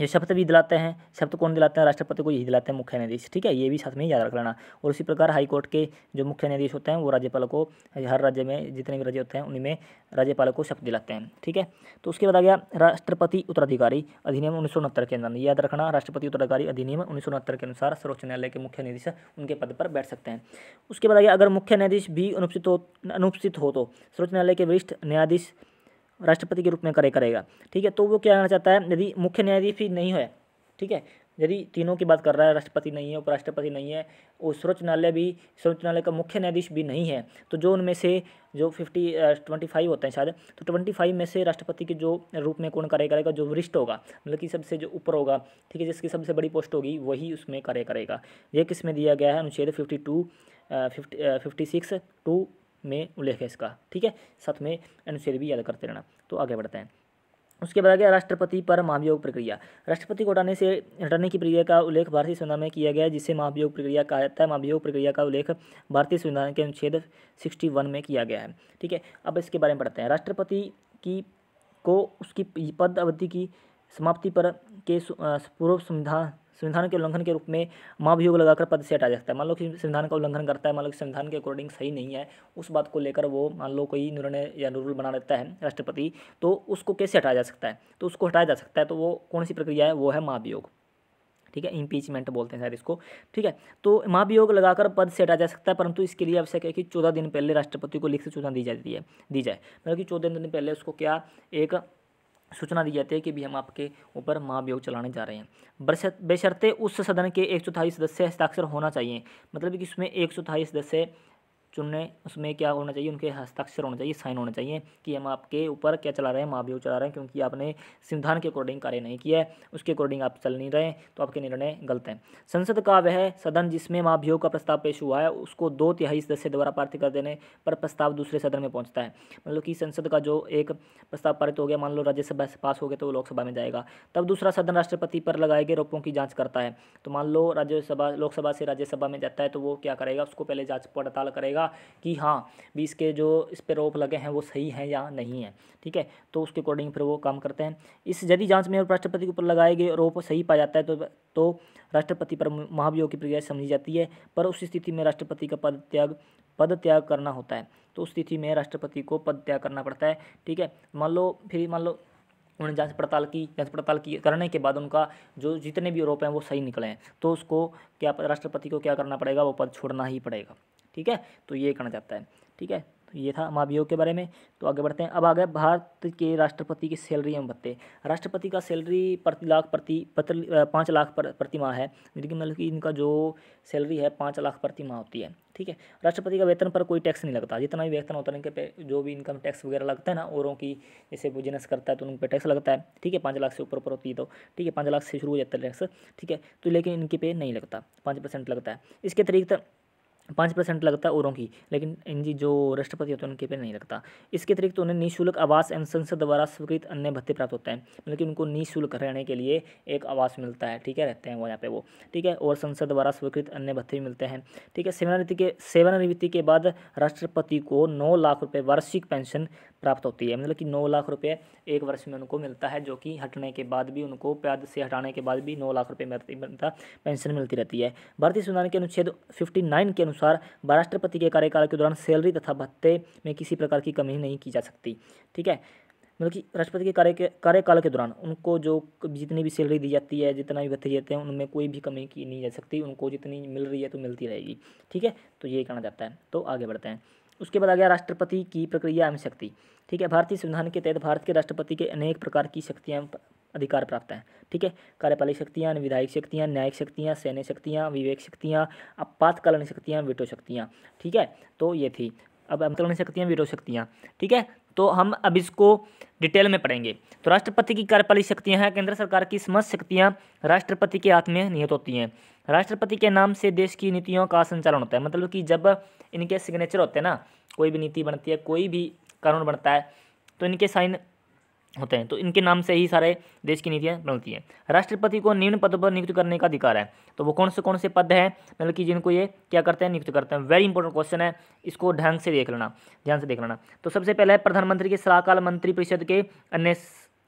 ये शपथ भी दिलाते हैं शपथ कौन दिलाते हैं राष्ट्रपति को यही दिलाते हैं मुख्य न्यायाधीश ठीक है ये भी साथ में याद रख लेना और इसी प्रकार हाईकोर्ट के जो मुख्य न्यायाधीश होते हैं वो राज्यपाल को हर राज्य में जितने भी राज्य होते हैं उनमें राज्यपाल को शपथ दिलाते हैं ठीक है तो उसके बाद आ गया राष्ट्रपति उत्तराधिकारी अधिनियम उन्नीस के अंदर याद रखना राष्ट्रपति उत्तराधिकारी अधिनियम उन्नीस के अनुसार सर्वोच्च न्यायालय के मुख्य न्यायाधीश उनके पद पर बैठ सकते हैं उसके बाद आ गया अगर मुख्य न्यायाधीश भी अनुपस्थित हो अनुपस्थित हो तो सर्वोच्च न्यायालय के वरिष्ठ न्यायाधीश राष्ट्रपति के रूप में करे करेगा ठीक है तो वो क्या कहना चाहता है यदि मुख्य न्यायाधीश ही नहीं है ठीक है यदि तीनों की बात कर रहा है राष्ट्रपति नहीं है उपराष्ट्रपति नहीं है और सर्वोच्च न्यायालय भी सर्वोच्च न्यायालय का मुख्य न्यायाधीश भी नहीं है तो जो उनमें से जो फिफ्टी ट्वेंटी फाइव होते हैं शायद तो ट्वेंटी फाइव में से राष्ट्रपति के जो रूप में कौन कार्य करेगा जो वरिष्ठ होगा मतलब कि सबसे जो ऊपर होगा ठीक है जिसकी सबसे बड़ी पोस्ट होगी वही उसमें कार्य करेगा ये किस में दिया गया है अनुच्छेद fifty two fifty six two में उल्लेख है इसका ठीक है साथ में अनुच्छेद भी याद करते रहना तो आगे बढ़ते हैं उसके बाद आ गया राष्ट्रपति पर महाभियोग प्रक्रिया राष्ट्रपति को हटाने से हटाने की प्रक्रिया का उल्लेख भारतीय संविधान में किया गया जिससे जिसे महाभियोग प्रक्रिया कहा जाता है महाभियोग प्रक्रिया का उल्लेख भारतीय संविधान के अनुच्छेद सिक्सटी वन में किया गया है ठीक है अब इसके बारे में पढ़ते हैं राष्ट्रपति की को उसकी पद अवधि की समाप्ति पर के पूर्व संविधान संविधान के उल्लंघन के रूप में महाभियोग लगाकर पद से हटा सकता है मान लो कि संविधान का उल्लंघन करता है मान लो कि संविधान के अकॉर्डिंग सही नहीं है उस बात को लेकर वो मान लो कोई निर्णय या रूल बना लेता है राष्ट्रपति तो उसको कैसे हटाया जा सकता है तो उसको हटाया जा सकता है तो वो कौन सी प्रक्रिया है वो है महाभियोग ठीक है इम्पीचमेंट बोलते हैं सर इसको ठीक है तो महाभियोग लगाकर पद से हटाया जा सकता है परंतु इसके लिए आवश्यक है कि चौदह दिन पहले राष्ट्रपति को लिखित सूचना दी जाती है दी जाए मतलब कि चौदह दिन पहले उसको क्या एक सूचना दी जाती है कि भी हम आपके ऊपर महाभियोग चलाने जा रहे हैं बेशर्ते उस सदन के एक सदस्य हस्ताक्षर होना चाहिए मतलब कि इसमें एक सदस्य चुनने उसमें क्या होना चाहिए उनके हस्ताक्षर होना चाहिए साइन होना चाहिए कि हम आपके ऊपर क्या चला रहे हैं महाभियोग चला रहे हैं क्योंकि आपने संविधान के अकॉर्डिंग कार्य नहीं किया है उसके अकॉर्डिंग आप चल नहीं रहे तो आपके निर्णय गलत हैं संसद का वह सदन जिसमें महाभियोग का प्रस्ताव पेश हुआ है उसको दो तिहाई सदस्य द्वारा पारित कर देने पर प्रस्ताव दूसरे सदन में पहुँचता है मतलब कि संसद का जो एक प्रस्ताव पारित हो गया मान लो राज्यसभा से पास हो गया तो वो लोकसभा में जाएगा तब दूसरा सदन राष्ट्रपति पर लगाए गए आरोपों की जाँच करता है तो मान लो राज्यसभा लोकसभा से राज्यसभा में जाता है तो वो क्या करेगा उसको पहले जाँच पड़ताल करेगा जाएगा कि हाँ भी इसके जो इस पर रोप लगे हैं वो सही हैं या नहीं है ठीक है तो उसके अकॉर्डिंग फिर वो काम करते हैं इस यदि जांच में राष्ट्रपति के ऊपर लगाए गए रोप सही पाया जाता है तो तो राष्ट्रपति पर महाभियोग की प्रक्रिया समझी जाती है पर उस स्थिति में राष्ट्रपति का पद त्याग पद त्याग करना होता है तो उस स्थिति में राष्ट्रपति को पद त्याग करना पड़ता है ठीक है मान लो फिर मान लो उन्होंने जांच पड़ताल की जांच पड़ताल की करने के बाद उनका जो जितने भी आरोप हैं वो सही निकले हैं तो उसको क्या राष्ट्रपति को क्या करना पड़ेगा वो पद छोड़ना ही पड़ेगा ठीक है तो ये कहना चाहता है ठीक है तो ये था महाभियोग के बारे में तो आगे बढ़ते हैं अब आ गए भारत के राष्ट्रपति की सैलरी हम बढ़ते राष्ट्रपति का सैलरी प्रति लाख प्रति पत्र पाँच लाख पर, प्रति माह है लेकिन मतलब कि इनका जो सैलरी है पाँच लाख प्रति माह होती है ठीक है राष्ट्रपति का वेतन पर कोई टैक्स नहीं लगता जितना भी वेतन होता है इनके पे जो भी इनकम टैक्स वगैरह लगता है ना औरों की जैसे बिजनेस करता है तो उन पर टैक्स लगता है ठीक है पाँच लाख से ऊपर ऊपर होती है तो ठीक है पाँच लाख से शुरू हो जाता है टैक्स ठीक है तो लेकिन इनके पे नहीं लगता पाँच परसेंट लगता है इसके अतिरिक्त पाँच परसेंट लगता है औरों की लेकिन इन जी जो राष्ट्रपति होते हैं उनके पे नहीं लगता इसके अतिरिक्त उन्हें निःशुल्क आवास एवं संसद द्वारा स्वीकृत अन्य भत्ते प्राप्त होते हैं मतलब कि उनको निःशुल्क रहने के लिए एक आवास मिलता है ठीक है रहते हैं वो यहाँ पे वो ठीक है और संसद द्वारा स्वीकृत अन्य भत्ते भी मिलते हैं ठीक है सेवानिवृत्ति के सेवानिवृत्ति के बाद राष्ट्रपति को नौ लाख रुपये वार्षिक पेंशन प्राप्त होती है मतलब कि नौ लाख रुपये एक वर्ष में उनको मिलता है जो कि हटने के बाद भी उनको पैद से हटाने के बाद भी नौ लाख रुपये पेंशन मिलती रहती है भारतीय संविधान के अनुच्छेद फिफ्टी के अनुसार अनुसार राष्ट्रपति के कार्यकाल के दौरान सैलरी तथा भत्ते में किसी प्रकार की कमी नहीं की जा सकती ठीक है मतलब कि राष्ट्रपति के कार्य कार्यकाल के दौरान उनको जो जितनी भी सैलरी दी जाती है जितना भी भत्ते देते हैं उनमें कोई भी कमी की नहीं जा सकती उनको जितनी मिल रही है तो मिलती रहेगी ठीक है तो ये कहना चाहता है तो आगे बढ़ते हैं उसके बाद आ गया राष्ट्रपति की प्रक्रिया एवं शक्ति ठीक है भारतीय संविधान के तहत भारत के राष्ट्रपति के अनेक प्रकार की शक्तियाँ अधिकार प्राप्त हैं ठीक है कार्यपालिक शक्तियाँ विधायक शक्तियाँ न्यायिक शक्तियाँ सैन्य शक्तियाँ विवेक शक्तियाँ आपातकालीन शक्तियाँ विटो शक्तियाँ ठीक है तो ये थी अब अंतरण शक्तियाँ विटो शक्तियाँ ठीक है तो हम अब इसको डिटेल में पढ़ेंगे तो राष्ट्रपति की कार्यपालिक शक्तियाँ हैं केंद्र सरकार की समस्त शक्तियाँ राष्ट्रपति के हाथ में निहित होती हैं राष्ट्रपति के नाम से देश की नीतियों का संचालन होता है मतलब कि जब इनके सिग्नेचर होते हैं ना कोई भी नीति बनती है कोई भी कानून बनता है तो इनके साइन होते हैं तो इनके नाम से ही सारे देश की नीतियाँ बनती हैं राष्ट्रपति को निम्न पद पर नियुक्त करने का अधिकार है तो वो कौन से कौन से पद हैं मतलब कि जिनको ये क्या करते हैं नियुक्त करते हैं वेरी इंपॉर्टेंट क्वेश्चन है इसको ढंग से देख लेना ध्यान से देख लेना तो सबसे पहले है प्रधानमंत्री के सलाहकार मंत्रिपरिषद के अन्य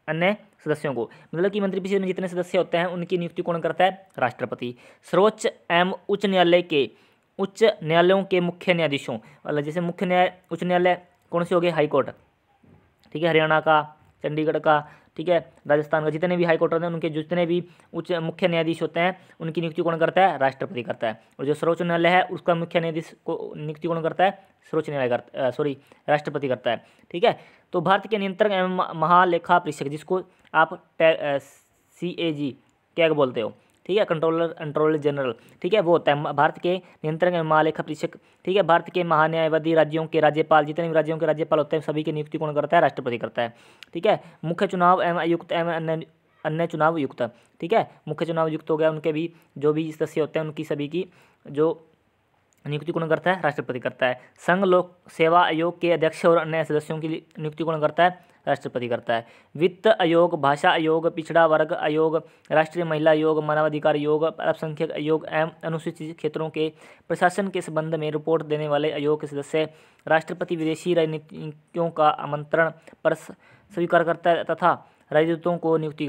अन्य सदस्यों को मतलब कि मंत्रिपरिषद में जितने सदस्य होते हैं उनकी नियुक्ति कौन करता है राष्ट्रपति सर्वोच्च एवं उच्च न्यायालय के उच्च न्यायालयों के मुख्य न्यायाधीशों मतलब जैसे मुख्य न्याय उच्च न्यायालय कौन से हो गए हाईकोर्ट ठीक है हरियाणा का चंडीगढ़ का ठीक है राजस्थान का जितने भी हाईकोर्ट होते हैं उनके जितने भी उच्च मुख्य न्यायाधीश होते हैं उनकी नियुक्ति कौन करता है राष्ट्रपति करता है और जो सर्वोच्च न्यायालय है उसका मुख्य न्यायाधीश को नियुक्ति कौन करता है सर्वोच्च न्यायालय करता सॉरी राष्ट्रपति करता है ठीक है तो भारत के नियंत्रक एवं महालेखा परीक्षक जिसको आप सी ए जी क्या बोलते हो ठीक है कंट्रोलर कंट्रोलर जनरल ठीक है वो होता है भारत के नियंत्रण एवं महालेखा परीक्षक ठीक है भारत के महान्यायवादी राज्यों के राज्यपाल जितने भी राज्यों के राज्यपाल होते हैं सभी की नियुक्ति कौन करता है राष्ट्रपति करता है ठीक है मुख्य चुनाव एवं आयुक्त एवं अन्य अन्य चुनाव युक्त ठीक है मुख्य चुनाव युक्त हो गया उनके भी जो भी सदस्य होते हैं उनकी सभी की जो नियुक्ति कौन करता है राष्ट्रपति करता है संघ लोक सेवा आयोग के अध्यक्ष और अन्य सदस्यों की नियुक्ति कौन करता है राष्ट्रपति करता है वित्त आयोग भाषा आयोग पिछड़ा वर्ग आयोग राष्ट्रीय महिला आयोग मानवाधिकार आयोग अल्पसंख्यक आयोग एवं अनुसूचित क्षेत्रों के प्रशासन के संबंध में रिपोर्ट देने वाले आयोग के सदस्य राष्ट्रपति विदेशी राजनीतिकों का आमंत्रण पर स्वीकार करता है तथा राजदूतों को नियुक्ति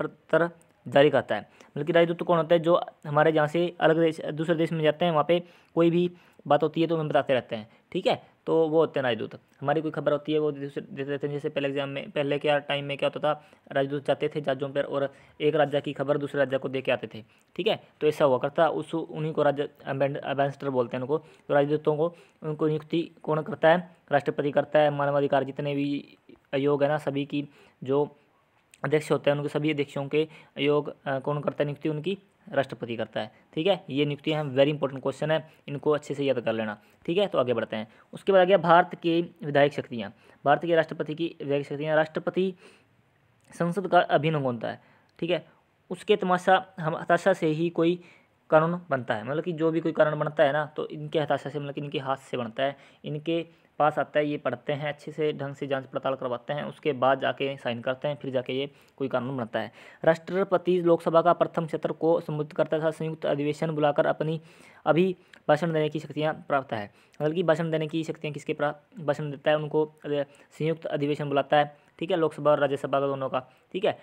पत्र जारी करता है बल्कि राजदूत कौन होता है जो हमारे यहाँ से अलग देश दूसरे देश में जाते हैं वहाँ पे कोई भी बात होती है तो हमें बताते रहते हैं ठीक है तो वो होते हैं राजदूत हमारी कोई खबर होती है वो देते रहते हैं जैसे पहले एग्जाम में पहले क्या टाइम में क्या होता था राजदूत जाते थे जजों पर और एक राज्य की खबर दूसरे राज्य को दे के आते थे ठीक है तो ऐसा हुआ करता उस उन्हीं को राज्य एम्बेसडर बोलते हैं उनको तो राजदूतों को उनको नियुक्ति कौन करता है राष्ट्रपति करता है मानवाधिकार जितने भी आयोग है ना सभी की जो अध्यक्ष होते हैं उनके सभी अध्यक्षों के आयोग कौन करता है नियुक्ति उनकी राष्ट्रपति करता है ठीक है ये नियुक्तियाँ हैं वेरी इंपॉर्टेंट क्वेश्चन है इनको अच्छे से याद कर लेना ठीक है तो आगे बढ़ते हैं उसके बाद आ गया भारत की विधायक शक्तियाँ भारत के राष्ट्रपति की विधायक शक्तियाँ राष्ट्रपति संसद का अभिन्न होता है ठीक है उसके तमाशा हम हताशा से ही कोई कानून बनता है मतलब कि जो भी कोई कानून बनता है ना तो इनके हताशा से मतलब कि इनके हाथ से बनता है इनके पास आता है ये पढ़ते हैं अच्छे से ढंग से जांच पड़ताल करवाते हैं उसके बाद जाके साइन करते हैं फिर जाके ये कोई कानून बनता है राष्ट्रपति लोकसभा का प्रथम सत्र को संबोधित करता था संयुक्त अधिवेशन बुलाकर अपनी अभी भाषण देने की शक्तियाँ प्राप्त है मतलब कि भाषण देने की शक्तियाँ किसके भाषण देता है उनको संयुक्त अधिवेशन बुलाता है ठीक है लोकसभा और राज्यसभा का दोनों का ठीक है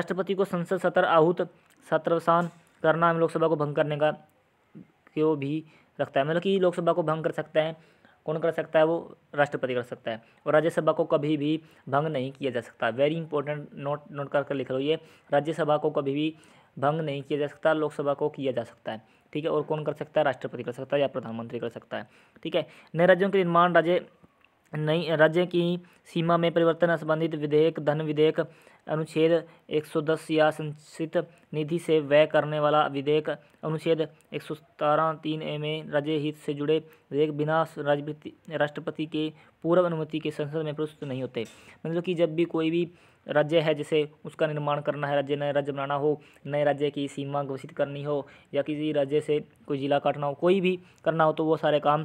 राष्ट्रपति को संसद सत्र आहूत सत्रवसान करना लोकसभा को भंग करने का क्यों भी रखता है मतलब कि लोकसभा को भंग कर सकते हैं कौन कर सकता है वो राष्ट्रपति कर सकता है और राज्यसभा को कभी भी भंग नहीं किया जा सकता वेरी इंपॉर्टेंट नोट नोट कर कर लिख लो ये राज्यसभा को कभी भी भंग नहीं किया जा सकता लोकसभा को किया जा सकता है ठीक है और कौन कर सकता है राष्ट्रपति कर सकता है या प्रधानमंत्री कर सकता है ठीक है नए राज्यों के निर्माण राज्य नई राज्य की सीमा में परिवर्तन संबंधित विधेयक धन विधेयक अनुच्छेद 110 या संचित निधि से व्यय करने वाला विधेयक अनुच्छेद एक सौ सतारह तीन ए में राज्य हित से जुड़े विधेयक बिना राष्ट्रपति के पूर्व अनुमति के संसद में प्रस्तुत नहीं होते मतलब कि जब भी कोई भी राज्य है जैसे उसका निर्माण करना है राज्य नए राज्य बनाना हो नए राज्य की सीमा घोषित करनी हो या किसी राज्य से कोई ज़िला काटना हो कोई भी करना हो तो वो सारे काम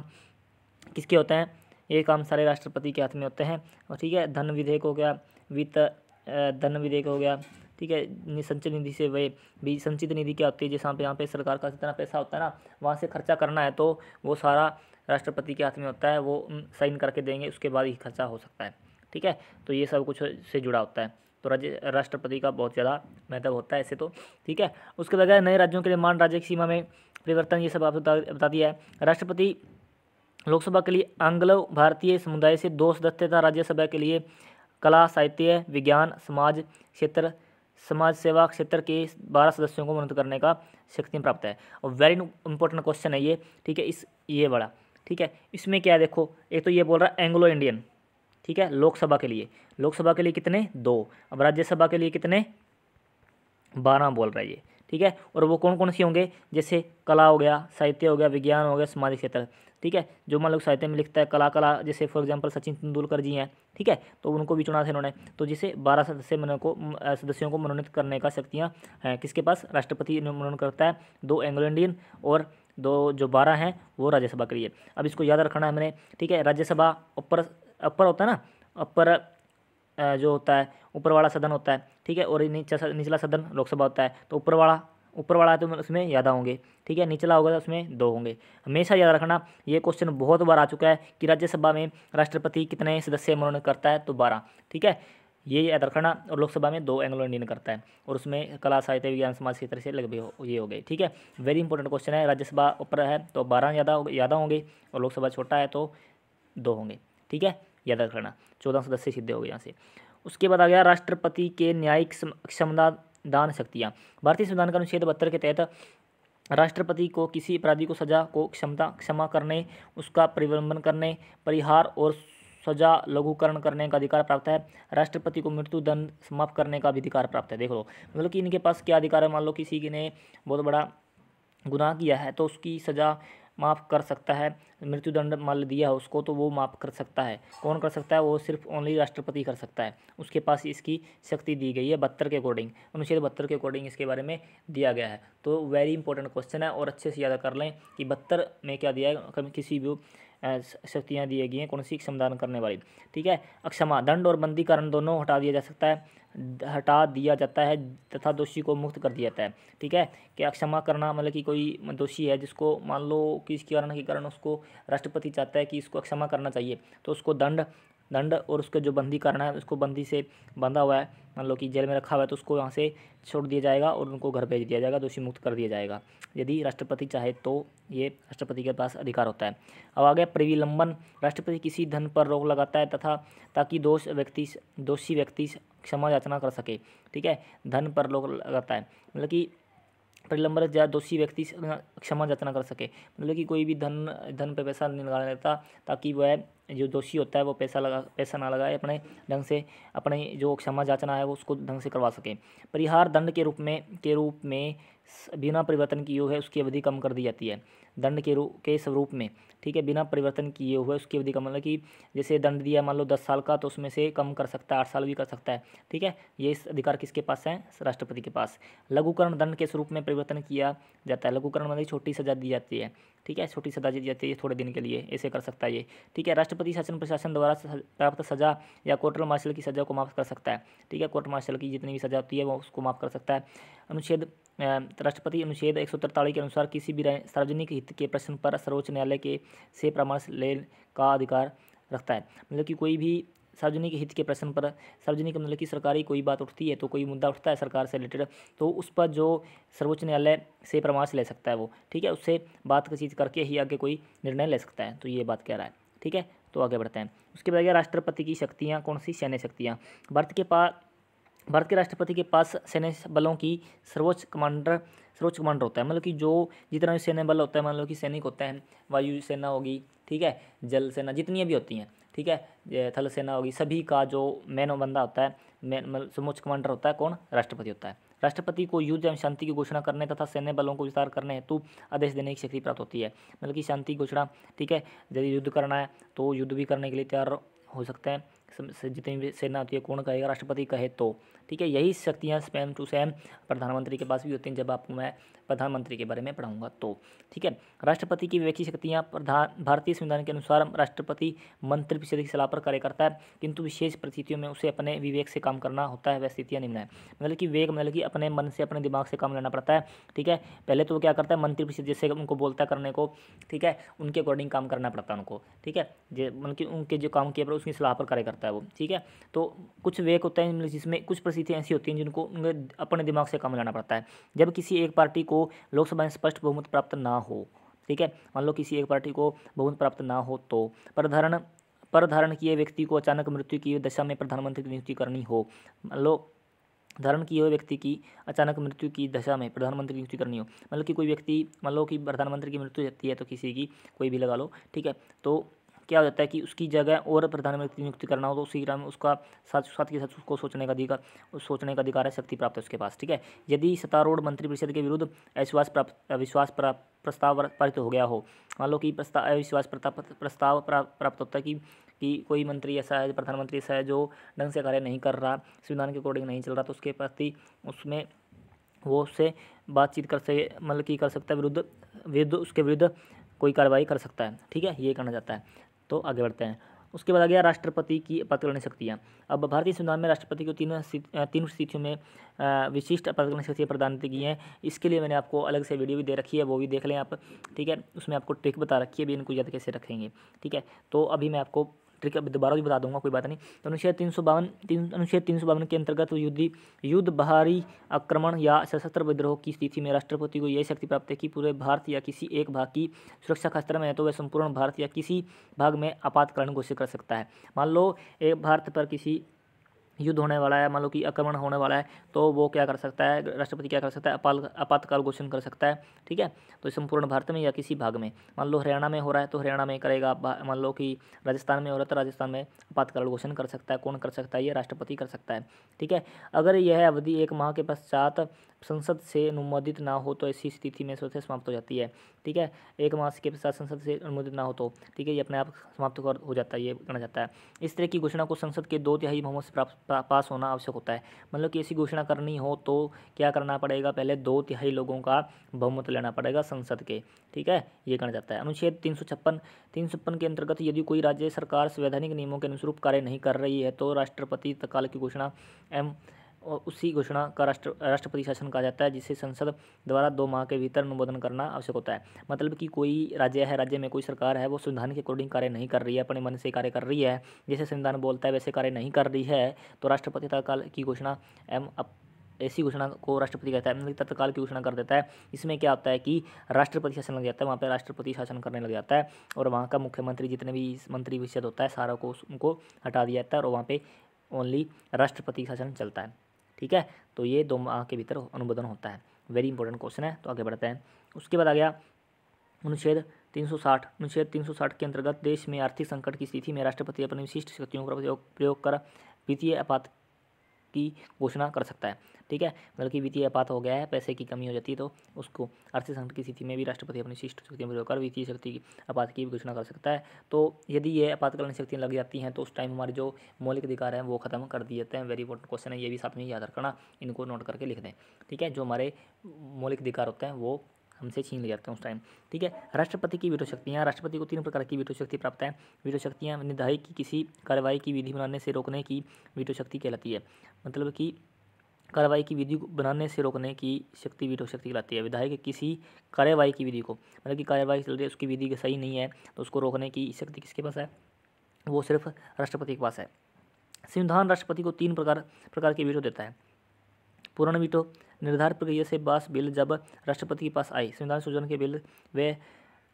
किसके होते हैं ये काम सारे राष्ट्रपति के हाथ में होते हैं और ठीक है धन विधेयक हो गया वित्त धन विधेयक हो गया ठीक है संचित निधि से वे भी संचित निधि क्या होती है जैसे यहाँ पे यहाँ पे सरकार का जितना पैसा होता है ना वहाँ से खर्चा करना है तो वो सारा राष्ट्रपति के हाथ में होता है वो साइन करके देंगे उसके बाद ही खर्चा हो सकता है ठीक है तो ये सब कुछ से जुड़ा होता है तो राज्य राष्ट्रपति का बहुत ज़्यादा महत्व होता है ऐसे तो ठीक है उसके बगैर नए राज्यों के निर्माण राज्य की सीमा में परिवर्तन ये सब आपको बता दिया है राष्ट्रपति लोकसभा के लिए आंग्लो भारतीय समुदाय से दो सदस्यता राज्यसभा के लिए कला साहित्य विज्ञान समाज क्षेत्र समाज सेवा क्षेत्र के बारह सदस्यों को मनोत करने का शक्ति प्राप्त है और वेरी इंपॉर्टेंट क्वेश्चन है ये ठीक है इस ये बड़ा ठीक है इसमें क्या है देखो एक तो ये बोल रहा है एंग्लो इंडियन ठीक है लोकसभा के लिए लोकसभा के लिए कितने दो अब राज्यसभा के लिए कितने बारह बोल रहा है ये ठीक है और वो कौन कौन से होंगे जैसे कला हो गया साहित्य हो गया विज्ञान हो गया सामाजिक क्षेत्र ठीक है जो मान मतलब लो साहित्य में लिखता है कला कला जैसे फॉर एग्जाम्पल सचिन तेंदुलकर जी हैं ठीक है तो उनको भी चुना था इन्होंने तो जिसे बारह सदस्य को सदस्यों को मनोनीत करने का शक्तियाँ हैं किसके पास राष्ट्रपति मनोन करता है दो एंग्लो इंडियन और दो जो बारह हैं वो राज्यसभा के लिए अब इसको याद रखना है मैंने ठीक है राज्यसभा अपर अपर होता है ना अपर जो होता है ऊपर वाला सदन होता है ठीक है और निचला सदन लोकसभा होता है तो ऊपर वाला ऊपर वाला है तो उसमें ज़्यादा होंगे ठीक है निचला होगा तो उसमें दो होंगे हमेशा याद रखना ये क्वेश्चन बहुत बार आ चुका है कि राज्यसभा में राष्ट्रपति कितने सदस्य मनोनीत करता है तो बारह ठीक है ये याद रखना और लोकसभा में दो एंग्लो इंडियन करता है और उसमें कला साहित्य विज्ञान समाज क्षेत्र से लग भी हो ये हो गए ठीक है वेरी इंपॉर्टेंट क्वेश्चन है राज्यसभा ऊपर है तो बारह ज़्यादा ज़्यादा होंगे और लोकसभा छोटा है तो दो होंगे ठीक है याद रखना चौदह सदस्य सीधे हो गए यहाँ से उसके बाद आ गया राष्ट्रपति के न्यायिक क्षमता दान शक्तियाँ भारतीय संविधान का अनुच्छेद बहत्तर के तहत राष्ट्रपति को किसी अपराधी को सजा को क्षमता क्षमा करने उसका परिवर्तन करने परिहार और सजा लघुकरण करने का अधिकार प्राप्त है राष्ट्रपति को मृत्यु दंड समाप्त करने का भी अधिकार प्राप्त है देख लो मतलब कि इनके पास क्या अधिकार है मान लो किसी ने बहुत बड़ा गुनाह किया है तो उसकी सज़ा माफ़ कर सकता है मृत्युदंड मान दिया है उसको तो वो माफ़ कर सकता है कौन कर सकता है वो सिर्फ ओनली राष्ट्रपति कर सकता है उसके पास इसकी शक्ति दी गई है बत्तर के अकॉर्डिंग अनुच्छेद बत्तर के अकॉर्डिंग इसके बारे में दिया गया है तो वेरी इंपॉर्टेंट क्वेश्चन है और अच्छे से याद कर लें कि बत्तर में क्या दिया है किसी भी शक्तियाँ दी गई हैं कौन सी क्षमदान करने वाली ठीक है अक्षमा दंड और बंदी कारण दोनों हटा दिया जा सकता है हटा दिया जाता है तथा दोषी को मुक्त कर दिया जाता है ठीक है कि अक्षमा करना मतलब कि कोई दोषी है जिसको मान लो कि इसके कारण के कारण उसको राष्ट्रपति चाहता है कि इसको अक्षमा करना चाहिए तो उसको दंड दंड और उसका जो बंदी करना है उसको बंदी से बंधा हुआ है मान लो कि जेल में रखा हुआ है तो उसको यहाँ से छोड़ दिया जाएगा और उनको घर भेज दिया जाएगा दोषी मुक्त कर दिया जाएगा यदि राष्ट्रपति चाहे तो ये राष्ट्रपति के पास अधिकार होता है अब आ गया प्रविलंबन राष्ट्रपति किसी धन पर रोक लगाता है तथा ताकि दोष व्यक्ति दोषी व्यक्ति क्षमा याचना कर सके ठीक है धन पर रोक लगाता है मतलब कि प्रलंबर या दोषी व्यक्ति क्षमा याचना कर सके मतलब कि कोई भी धन धन पर पैसा नहीं लगा रहता ताकि वह जो दोषी होता है वो पैसा लगा पैसा ना लगाए अपने ढंग से अपने जो क्षमा जाचना है वो उसको ढंग से करवा सके परिहार दंड के रूप में के रूप में बिना परिवर्तन किए हुए उसकी अवधि कम कर दी जाती है दंड के रूप के स्वरूप में ठीक है बिना परिवर्तन किए हुए उसकी अवधि कम मतलब कि जैसे दंड दिया मान लो दस साल का तो उसमें से कम कर सकता है आठ साल भी कर सकता है ठीक है ये इस अधिकार किसके पास है राष्ट्रपति के पास लघुकरण दंड के स्वरूप में परिवर्तन किया जाता है लघुकरण मतलब छोटी सजा दी जाती है ठीक है छोटी सजा दी जाती है थोड़े दिन के लिए ऐसे कर सकता है ये ठीक है राष्ट्रपति शासन प्रशासन द्वारा प्राप्त सजा या कोर्ट मार्शल की सजा को माफ कर सकता है ठीक है कोर्ट मार्शल की जितनी भी सजा होती है वो उसको माफ कर सकता है अनुच्छेद राष्ट्रपति अनुच्छेद एक के अनुसार किसी भी सार्वजनिक हित के प्रश्न पर सर्वोच्च न्यायालय के से परामर्श लेने का अधिकार रखता है मतलब कि कोई भी सार्वजनिक हित के प्रश्न पर सार्वजनिक मतलब कि सरकारी कोई बात उठती है तो कोई मुद्दा उठता है सरकार से रिलेटेड तो उस पर जो सर्वोच्च न्यायालय से परामर्श ले सकता है वो ठीक है उससे बात चीत करके ही आगे कोई निर्णय ले सकता है तो ये बात कह रहा है ठीक है तो आगे बढ़ते हैं उसके बाद राष्ट्रपति की शक्तियाँ कौन सी सैन्य शक्तियाँ भारत के पास भारत के राष्ट्रपति के पास सैन्य बलों की सर्वोच्च कमांडर सर्वोच्च कमांडर होता है मतलब कि जो जितना भी सैन्य बल होता है मतलब कि सैनिक होता है वायु सेना होगी ठीक है जल सेना जितनी भी होती हैं ठीक है थल सेना होगी सभी का जो मैन बंदा होता है मैन मतलब सर्वोच्च कमांडर होता है कौन राष्ट्रपति होता है राष्ट्रपति को युद्ध एवं शांति की घोषणा करने तथा सैन्य बलों को विस्तार करने हेतु आदेश देने की शक्ति प्राप्त होती है मतलब कि शांति घोषणा ठीक है यदि युद्ध करना है तो युद्ध भी करने के लिए तैयार हो सकते हैं जितनी भी सेना होती है कौन कहेगा राष्ट्रपति कहे तो ठीक है यही शक्तियाँ स्वयं टू स्वयं प्रधानमंत्री के पास भी होती हैं जब आपको मैं प्रधानमंत्री के बारे में पढ़ाऊँगा तो ठीक है राष्ट्रपति की विवेकी शक्तियाँ प्रधान भारतीय संविधान के अनुसार राष्ट्रपति मंत्री परिषद की सलाह पर कार्य करता है किंतु विशेष परिस्थितियों में उसे अपने विवेक से काम करना होता है वह स्थितियाँ निम्न है मतलब कि विवेक मतलब कि अपने मन से अपने दिमाग से काम लेना पड़ता है ठीक है पहले तो वो क्या करता है मंत्री परिषद जैसे उनको बोलता है करने को ठीक है उनके अकॉर्डिंग काम करना पड़ता है उनको ठीक है मतलब कि उनके जो काम किए पर उसकी सलाह पर कार्य करता है सकता है वो ठीक है तो कुछ वेक होता है मतलब जिसमें कुछ परिस्थितियाँ ऐसी होती हैं जिनको अपने दिमाग से काम लाना पड़ता है जब किसी एक पार्टी को लोकसभा में स्पष्ट बहुमत प्राप्त ना हो ठीक है मान लो किसी एक पार्टी को बहुमत प्राप्त ना हो तो प्रधारण पर धारण किए व्यक्ति को अचानक मृत्यु की दशा में प्रधानमंत्री की नियुक्ति करनी हो मान लो धारण किए हुए व्यक्ति की अचानक मृत्यु की दशा में प्रधानमंत्री की नियुक्ति करनी हो मतलब कि कोई व्यक्ति मान लो कि प्रधानमंत्री की मृत्यु जाती है तो किसी की कोई भी लगा लो ठीक है तो क्या हो जाता है कि उसकी जगह और प्रधानमंत्री नियुक्त करना हो तो उसी ग्राम में उसका साथ साथ के साथ उसको सोचने का अधिकार सोचने का अधिकार है शक्ति प्राप्त है उसके पास ठीक है यदि सत्तारूढ़ मंत्रिपरिषद के विरुद्ध अविश्वास प्राप्त अविश्वास प्रस्ताव पारित हो गया हो मान लो कि प्रस्ताव अविश्वास प्रस्ताव प्राप्त होता है कि कि कोई मंत्री ऐसा है प्रधानमंत्री ऐसा है जो ढंग से कार्य नहीं कर रहा संविधान के अकॉर्डिंग नहीं चल रहा तो उसके प्रति उसमें वो उससे बातचीत कर सके मतलब कि कर सकता है विरुद्ध विरुद्ध उसके विरुद्ध कोई कार्रवाई कर सकता है ठीक है ये करना चाहता है तो आगे बढ़ते हैं उसके बाद आ गया राष्ट्रपति की पदकरण शक्तियाँ अब भारतीय संविधान में राष्ट्रपति को तीनों तीन स्थितियों में विशिष्ट पदकरण शक्तियाँ प्रदान की हैं इसके लिए मैंने आपको अलग से वीडियो भी दे रखी है वो भी देख लें आप ठीक है उसमें आपको ट्रिक बता रखी है भी इनको याद कैसे रखेंगे ठीक है तो अभी मैं आपको ठीक है दोबारा भी बता दूंगा कोई बात नहीं तो अनुच्छेद तीन सौ बावन तीन अनुच्छेद तीन सौ बावन के अंतर्गत युद्ध युद्ध बाहरी आक्रमण या सशस्त्र विद्रोह की स्थिति में राष्ट्रपति को यह शक्ति प्राप्त है कि पूरे भारत या किसी एक भाग की सुरक्षा खतरे में है तो वह संपूर्ण भारत या किसी भाग में आपातकालीन घोषित कर सकता है मान लो एक भारत पर किसी युद्ध होने वाला है मान लो कि आक्रमण होने वाला है तो वो क्या कर सकता है राष्ट्रपति क्या कर सकता है अपाल आपातकाल घोषण कर सकता है ठीक है तो संपूर्ण भारत में या किसी भाग में मान लो हरियाणा में हो रहा है तो हरियाणा में करेगा मान लो कि राजस्थान में हो रहा है तो राजस्थान में आपातकाल घोषण कर सकता है कौन कर सकता है ये राष्ट्रपति कर सकता है ठीक है अगर यह अवधि एक माह के पश्चात संसद से अनुमोदित ना हो तो ऐसी स्थिति में स्वतः समाप्त हो जाती है ठीक है एक मास के साथ संसद से अनुमोदित ना हो तो ठीक है ये अपने आप समाप्त कर हो जाता है ये करना जाता है इस तरह की घोषणा को संसद के दो तिहाई बहुमत से प्राप्त पास होना आवश्यक होता है मतलब कि ऐसी घोषणा करनी हो तो क्या करना पड़ेगा पहले दो तिहाई लोगों का बहुमत लेना पड़ेगा संसद के ठीक है ये कहना जाता है अनुच्छेद तीन सौ छप्पन तीन सौ छप्पन के अंतर्गत यदि कोई राज्य सरकार संवैधानिक नियमों के अनुसरूप कार्य नहीं कर रही है तो राष्ट्रपति तत्काल की घोषणा एम और उसी घोषणा का राष्ट्र राष्ट्रपति शासन कहा जाता है जिसे संसद द्वारा दो माह के भीतर अनुमोदन करना आवश्यक होता है मतलब कि कोई राज्य है राज्य में कोई सरकार है वो संविधान के अकॉर्डिंग कार्य नहीं कर रही है अपने मन से कार्य कर रही है जैसे संविधान बोलता है वैसे कार्य नहीं कर रही है तो राष्ट्रपति तत्काल की घोषणा अप ऐसी घोषणा को राष्ट्रपति कहता है मतलब तत्काल की घोषणा कर देता है इसमें क्या होता है कि राष्ट्रपति शासन लग जाता है वहाँ पर राष्ट्रपति शासन करने लग जाता है और वहाँ का मुख्यमंत्री जितने भी मंत्री विषय होता है सारा को उनको हटा दिया जाता है और वहाँ पर ओनली राष्ट्रपति शासन चलता है ठीक है तो ये दो माह के भीतर अनुमोदन होता है वेरी इंपॉर्टेंट क्वेश्चन है तो आगे बढ़ते हैं उसके बाद आ गया अनुच्छेद 360 अनुच्छेद 360 के अंतर्गत देश में आर्थिक संकट की स्थिति में राष्ट्रपति अपने विशिष्ट शक्तियों का प्रयोग कर वित्तीय आपात की घोषणा कर सकता है ठीक है मतलब कि वित्तीय आपात हो गया है पैसे की कमी हो जाती है तो उसको आर्थिक संकट की स्थिति में भी राष्ट्रपति अपनी शिष्ट शक्ति में प्रयोग कर वित्तीय शक्ति की आपात की घोषणा कर सकता है तो यदि ये आपातकालीन शक्तियाँ लग जाती हैं तो उस टाइम हमारे जो मौलिक अधिकार हैं वो खत्म कर दिए जाते हैं वेरी इंपॉर्टेंट क्वेश्चन है ये भी साथ में याद रखना इनको नोट करके लिख दें ठीक है जो हमारे मौलिक अधिकार होते हैं वो हमसे छीन लिया जाता है उस टाइम ठीक है राष्ट्रपति की वीटो शक्तियाँ राष्ट्रपति को तीन प्रकार की वीटो शक्ति प्राप्त है वीटो शक्तियाँ निर्धारित की किसी कार्रवाई की विधि बनाने से रोकने की वीटो शक्ति कहलाती है मतलब कि कार्रवाई की विधि को बनाने से रोकने की शक्ति वीटो शक्ति कहलाती है विधायक किसी कार्यवाही की विधि को मतलब कि कार्यवाही चल रही है उसकी विधि सही नहीं है तो उसको रोकने की शक्ति किसके पास है वो सिर्फ राष्ट्रपति के पास है संविधान राष्ट्रपति को तीन प्रकार प्रकार के वीटो देता है पूर्ण वीटो निर्धारित प्रक्रिया से बास बिल जब राष्ट्रपति के पास आए संविधान सूचना के बिल वे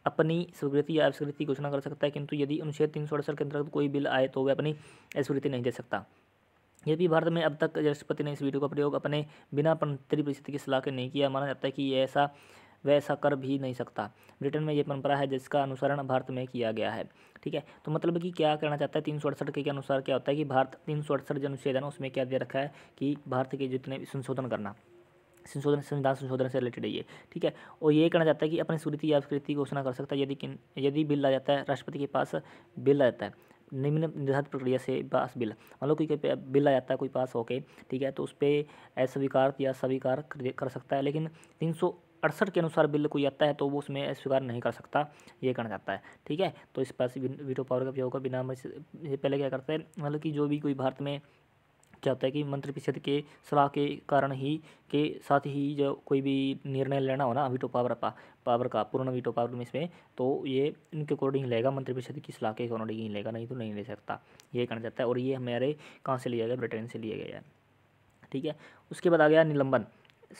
अपनी स्वीकृति या अस्वीकृति घोषणा कर सकता है किंतु यदि अनुच्छेद तीन सौ अड़सठ के अंतर्गत कोई बिल आए तो वह अपनी अस्वीकृति नहीं दे सकता यदि भारत में अब तक राष्ट्रपति ने इस वीडियो का प्रयोग अपने बिना पंतरी परिस्थिति की सलाह के नहीं किया माना जाता है कि ऐसा वह ऐसा कर भी नहीं सकता ब्रिटेन में ये परंपरा है जिसका अनुसरण भारत में किया गया है ठीक है तो मतलब कि क्या करना चाहता है तीन सौ अड़सठ के अनुसार क्या होता है कि भारत तीन सौ अड़सठ जो अनुच्छेद है ना उसमें क्या दे रखा है कि भारत के जितने संशोधन करना संशोधन संविधान संशोधन से रिलेटेड है ये ठीक है और ये कहना चाहता है कि अपनी स्वीकृति या अस्वीकृति की घोषणा कर सकता है यदि किन यदि बिल आ जाता है राष्ट्रपति के पास बिल आ जाता है निम्न निर्धारित प्रक्रिया से पास बिल मान लो कोई बिल आ जाता है कोई पास होके ठीक है तो उस पर अस्वीकार या स्वीकार कर सकता है लेकिन तीन सौ अड़सठ के अनुसार बिल कोई आता है तो वो उसमें अस्वीकार नहीं कर सकता ये कहना चाहता है ठीक है तो इस पास वीटो पावर का प्रयोग बिना पहले क्या करते हैं मतलब कि जो भी कोई भारत में जाता है कि मंत्रिपरिषद के सलाह के कारण ही के साथ ही जो कोई भी निर्णय लेना हो ना वीटो तो पावर का पावर का पूर्ण वीटो तो पावर में इसमें तो ये इनके अकॉर्डिंग लेगा मंत्रिपरिषद की सलाह के अकॉर्डिंग ही लेगा नहीं तो नहीं ले सकता ये कहना चाहता है और ये हमारे कहाँ से लिया गया ब्रिटेन से लिया गया है ठीक है उसके बाद आ गया निलंबन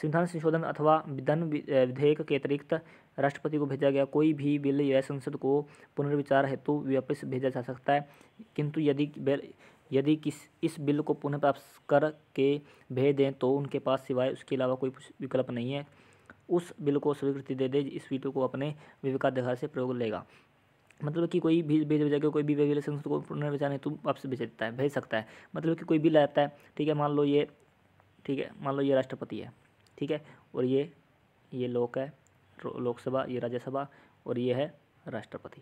संविधान संशोधन अथवा विधान विधेयक के अतिरिक्त राष्ट्रपति को भेजा गया कोई भी बिल या संसद को पुनर्विचार हेतु वापस भेजा जा सकता है किंतु यदि यदि किस इस बिल को पुनः प्राप्त कर के भेज दें तो उनके पास सिवाय उसके अलावा कोई विकल्प नहीं है उस बिल को स्वीकृति दे दे इस वीडियो को अपने विवेकाधिकार से प्रयोग लेगा मतलब कि कोई भी भेज भेजा कोई भी वेगुलेशन संसद को पुनर्विचार हेतु वापस भेज देता है भेज सकता है मतलब कि कोई बिल आता है ठीक है मान लो ये ठीक है मान लो ये राष्ट्रपति है ठीक है और ये ये लोक है लोकसभा ये राज्यसभा और ये है राष्ट्रपति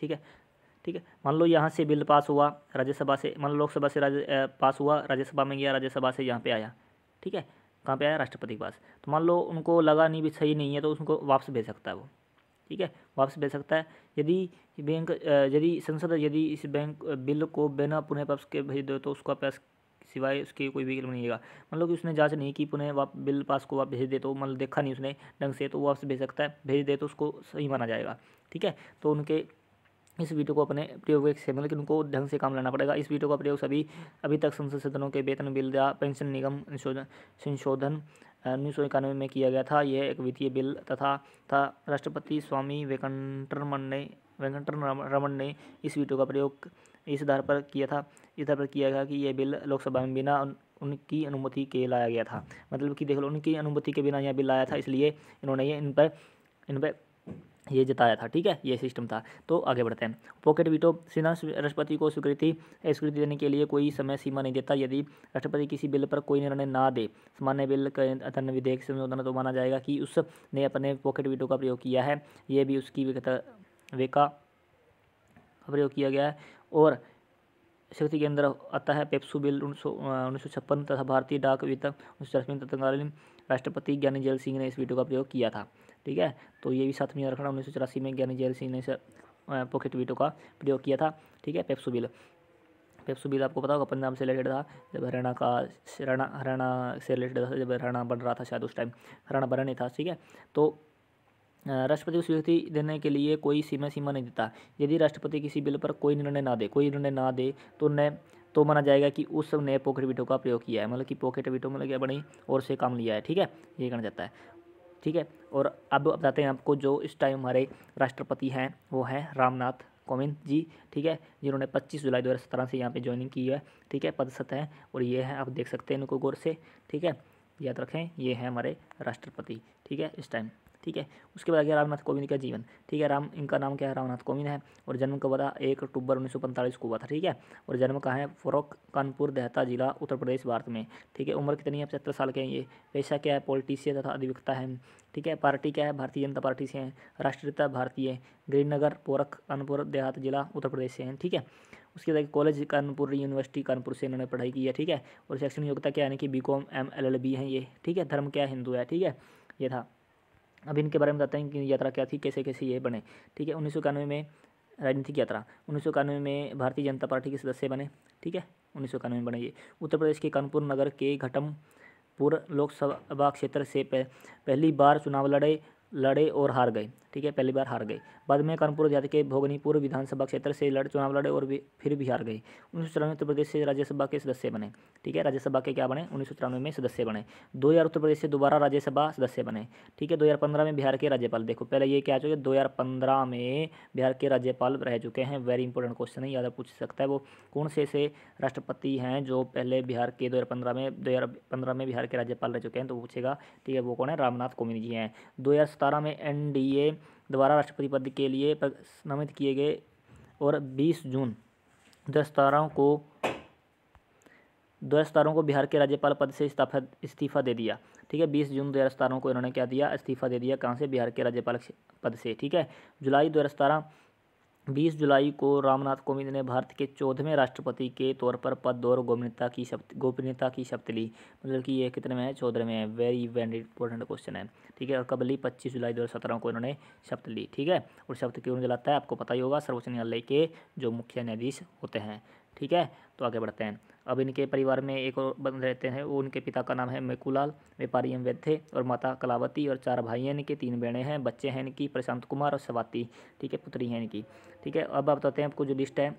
ठीक है ठीक है मान लो यहाँ से बिल पास हुआ राज्यसभा से मान लो लोकसभा से राज्य पास हुआ राज्यसभा में गया राज्यसभा से यहाँ पे आया ठीक है कहाँ पे आया राष्ट्रपति के पास तो मान लो उनको लगा नहीं भी सही नहीं है तो उसको वापस भेज सकता है वो ठीक है वापस भेज सकता है यदि बैंक यदि संसद यदि इस बैंक बिल को बिना पुनः वापस के भेज दो तो उसका पास सिवाय उसके कोई भी नहीं रहेगा मतलब कि उसने जांच नहीं की पुनः वाप बिल पास को वापस भेज दे तो मतलब देखा नहीं उसने ढंग से तो वापस भेज सकता है भेज दे तो उसको सही माना जाएगा ठीक है तो उनके इस वीडियो को अपने प्रयोग एक से लेकिन मतलब उनको ढंग से काम लाना पड़ेगा इस वीडियो का प्रयोग सभी अभी तक संसद सदनों के वेतन बिल या पेंशन निगम संशोधन उन्नीस सौ इक्यानवे में किया गया था यह एक वित्तीय बिल तथा था राष्ट्रपति स्वामी वेंकटरमन ने वेंकट रमन ने इस वीडियो का प्रयोग इस आधार पर किया था इस आधार पर किया गया कि यह बिल लोकसभा में बिना उनकी अनुमति के लाया गया था मतलब कि देख लो उनकी अनुमति के बिना यह बिल लाया था इसलिए इन्होंने ये इन पर इन पर ये जताया था ठीक है ये सिस्टम था तो आगे बढ़ते हैं पॉकेट वीटो सेना राष्ट्रपति को स्वीकृति स्वीकृति देने के लिए कोई समय सीमा नहीं देता यदि राष्ट्रपति किसी बिल पर कोई निर्णय ना दे सामान्य बिल अतन विधेयक संशोधन तो माना जाएगा कि उसने अपने पॉकेट वीटो का प्रयोग किया है ये भी उसकी वेका का प्रयोग किया गया है और शक्ति के अंदर आता है पेप्सू बिल उन्नीस सौ तथा भारतीय डाक वित्त उन्नीस सौ तत्कालीन राष्ट्रपति ज्ञानी जल सिंह ने इस वीडियो का प्रयोग किया था ठीक है तो ये भी साथ में रखना उन्नीस सौ चौरासी में ज्ञानी जैल सिंह ने पॉकेट वीटो का प्रयोग किया था ठीक है पेप्सोबिल बिल आपको पता होगा पंजाब से रिलेटेड था जब हरियाणा का हरियाणा हरियाणा से रिलेटेड था जब हरियाणा बन रहा था शायद उस टाइम हरियाणा बना नहीं था ठीक है तो राष्ट्रपति को स्वीकृति देने के लिए कोई सीमा सीमा नहीं देता यदि राष्ट्रपति किसी बिल पर कोई निर्णय ना दे कोई निर्णय ना दे तो उन्हें तो माना जाएगा कि उस ने पॉकेट वीटो का प्रयोग किया है मतलब कि पॉकेट वीटो मतलब क्या बनी और से काम लिया है ठीक है ये कहना चाहता है ठीक है और अब बताते हैं आपको जो इस टाइम हमारे राष्ट्रपति हैं वो हैं रामनाथ कोविंद जी ठीक है जिन्होंने 25 जुलाई 2017 से यहाँ पे ज्वाइनिंग की है ठीक है पदस्थ हैं और ये हैं आप देख सकते हैं इनको गौर से ठीक है याद रखें ये हैं हमारे राष्ट्रपति ठीक है इस टाइम ठीक है उसके बाद आ गया रामनाथ कोविंद का जीवन ठीक है राम इनका नाम क्या है रामनाथ कोविंद है और जन्म कब था एक अक्टूबर उन्नीस को हुआ था ठीक है और जन्म कहाँ है फरोख कानपुर देहता जिला उत्तर प्रदेश भारत में ठीक है उम्र कितनी है पचहत्तर साल के हैं ये पेशा क्या है पॉलिटिशियन तथा अधिवक्ता है ठीक है पार्टी क्या है भारतीय जनता पार्टी से हैं राष्ट्रीयता भारतीय ग्रीनगर पोरख कानपुर देहात जिला उत्तर प्रदेश से हैं ठीक है उसके बाद कॉलेज कानपुर यूनिवर्सिटी कानपुर से इन्होंने पढ़ाई की है ठीक है और शैक्षणिक योग्यता क्या यानी कि B com M L L B है ये ठीक है धर्म क्या हिंदू है ठीक है ये था अब इनके बारे में बताते हैं कि यात्रा क्या थी कैसे कैसे ये बने ठीक है उन्नीस में राजनीतिक यात्रा उन्नीस में भारतीय जनता पार्टी के सदस्य बने ठीक है उन्नीस में बने ये उत्तर प्रदेश के कानपुर नगर के घटमपुर लोकसभा क्षेत्र से पहली बार चुनाव लड़े लड़े और हार गए ठीक है पहली बार हार गए बाद में कानपुर जाति के भोगनीपुर विधानसभा क्षेत्र से लड़ चुनाव लड़े और भी, फिर भी हार गए उन्नीस सौ उत्तर प्रदेश से राज्यसभा के सदस्य बने ठीक है राज्यसभा के क्या बने उन्नीस सौ में सदस्य बने दो उत्तर प्रदेश से दोबारा राज्यसभा सदस्य बने ठीक है दो में बिहार के राज्यपाल देखो पहले ये क्या चुके दो हज़ार में बिहार के राज्यपाल रह चुके हैं वेरी इंपॉर्टेंट क्वेश्चन है याद पूछ सकता है वो कौन से से राष्ट्रपति हैं जो पहले बिहार के दो में दो में बिहार के राज्यपाल रह चुके हैं तो पूछेगा ठीक है वो कौन है रामनाथ कोविंद जी हैं दो में एन दोबारा राष्ट्रपति पद के लिए नामित किए गए और 20 जून दो सतारों को दो को बिहार के राज्यपाल पद से इस्तीफा इस्तीफा दे दिया ठीक है 20 जून दो हज़ार को इन्होंने क्या दिया इस्तीफा दे दिया कहाँ से बिहार के राज्यपाल पद से ठीक है जुलाई दो बीस जुलाई को रामनाथ कोविंद ने भारत के चौदहवें राष्ट्रपति के तौर पर पद और गोपनीयता की शब्द गोपनीयता की शब्द ली मतलब कि ये कितने में है चौदह में है वेरी वेरी इंपॉर्टेंट क्वेश्चन है ठीक है और कब ली पच्चीस जुलाई दो हज़ार को इन्होंने शब्द ली ठीक है और शब्द क्यों जलाता है आपको पता ही होगा सर्वोच्च न्यायालय के जो मुख्य न्यायाधीश होते हैं ठीक है तो आगे बढ़ते हैं अब इनके परिवार में एक और बंद रहते हैं वो उनके पिता का नाम है मेकूलाल व्यापारी एम वैद्य और माता कलावती और चार भाई हैं इनके तीन बहने हैं बच्चे हैं इनकी प्रशांत कुमार और सवाती ठीक है पुत्री हैं इनकी ठीक है अब आप बताते हैं आपको जो लिस्ट है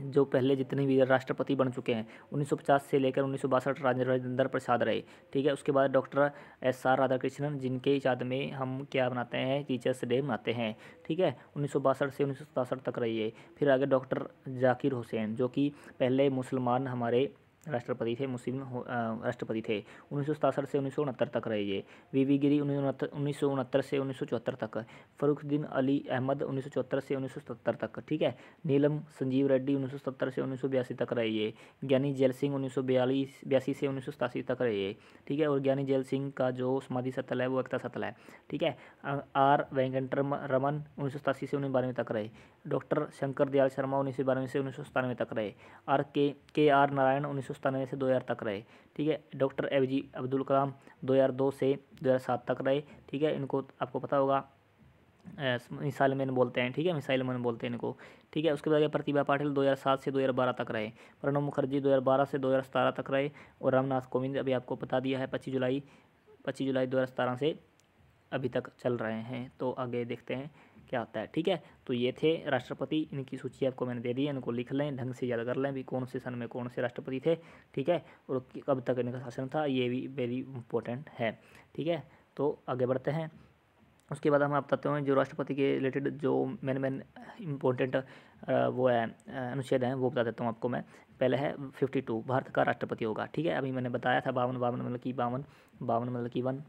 जो पहले जितने भी राष्ट्रपति बन चुके हैं 1950 से लेकर उन्नीस राजेंद्र प्रसाद रहे ठीक है उसके बाद डॉक्टर एस आर राधाकृष्णन जिनके याद में हम क्या मनाते हैं टीचर्स डे मनाते हैं ठीक है उन्नीस से उन्नीस तक रही है फिर आगे डॉक्टर जाकिर हुसैन जो कि पहले मुसलमान हमारे राष्ट्रपति थे मुस्लिम राष्ट्रपति थे उन्नीस से उन्नीस तक रहे ये वी वी गिरी उन्नीस से उन्नीस तक फरुखद्दीन अली अहमद उन्नीस से उन्नीस तक ठीक है नीलम संजीव रेड्डी उन्नीस से उन्नीस तक रहे ये ज्ञानी जैल सिंह उन्नीस बयासी से उन्नीस तक रहे ये ठीक है और ज्ञानी जैल सिंह का जो समाधि सतल है वो एकता सतल है ठीक है आर वेंकटर रमन उन्नीस से उन्नीस तक रहे डॉक्टर शंकर दयाल शर्मा उन्नीस सौ बानवे से उन्नीस सौ सतानवे तक रहे आर के के आर नारायण उन्नीस सौ सतानवे से दो हज़ार तक रहे ठीक है डॉक्टर ए जी अब्दुल कलाम दो हज़ार दो से दो हज़ार सात तक रहे ठीक है इनको आपको पता होगा मिसाइल मैन बोलते हैं ठीक है मिसाइल मैन बोलते हैं इनको ठीक है उसके बाद प्रतिभा पाटिल सात से दो हज़ार बारह तक रहे प्रणब मुखर्जी दो हज़ार बारह से दो हज़ार सतारह तक रहे और रामनाथ कोविंद अभी आपको बता दिया है पच्चीस जुलाई पच्चीस जुलाई दो हज़ार सतारह से अभी तक चल रहे हैं तो आगे देखते हैं क्या होता है ठीक है तो ये थे राष्ट्रपति इनकी सूची आपको मैंने दे दी है इनको लिख लें ढंग से याद कर लें भी कौन से सन में कौन से राष्ट्रपति थे ठीक है और कब तक इनका शासन था ये भी वेरी इंपॉर्टेंट है ठीक है तो आगे बढ़ते हैं उसके बाद हम आप बताते हैं जो राष्ट्रपति के रिलेटेड जो मेन मेन इम्पोर्टेंट वो है अनुच्छेद हैं वो बता देता हूँ आपको मैं पहले है फिफ्टी टू भारत का राष्ट्रपति होगा ठीक है अभी मैंने बताया था बावन बावन मतलब कि बावन बावन मतलब कि वन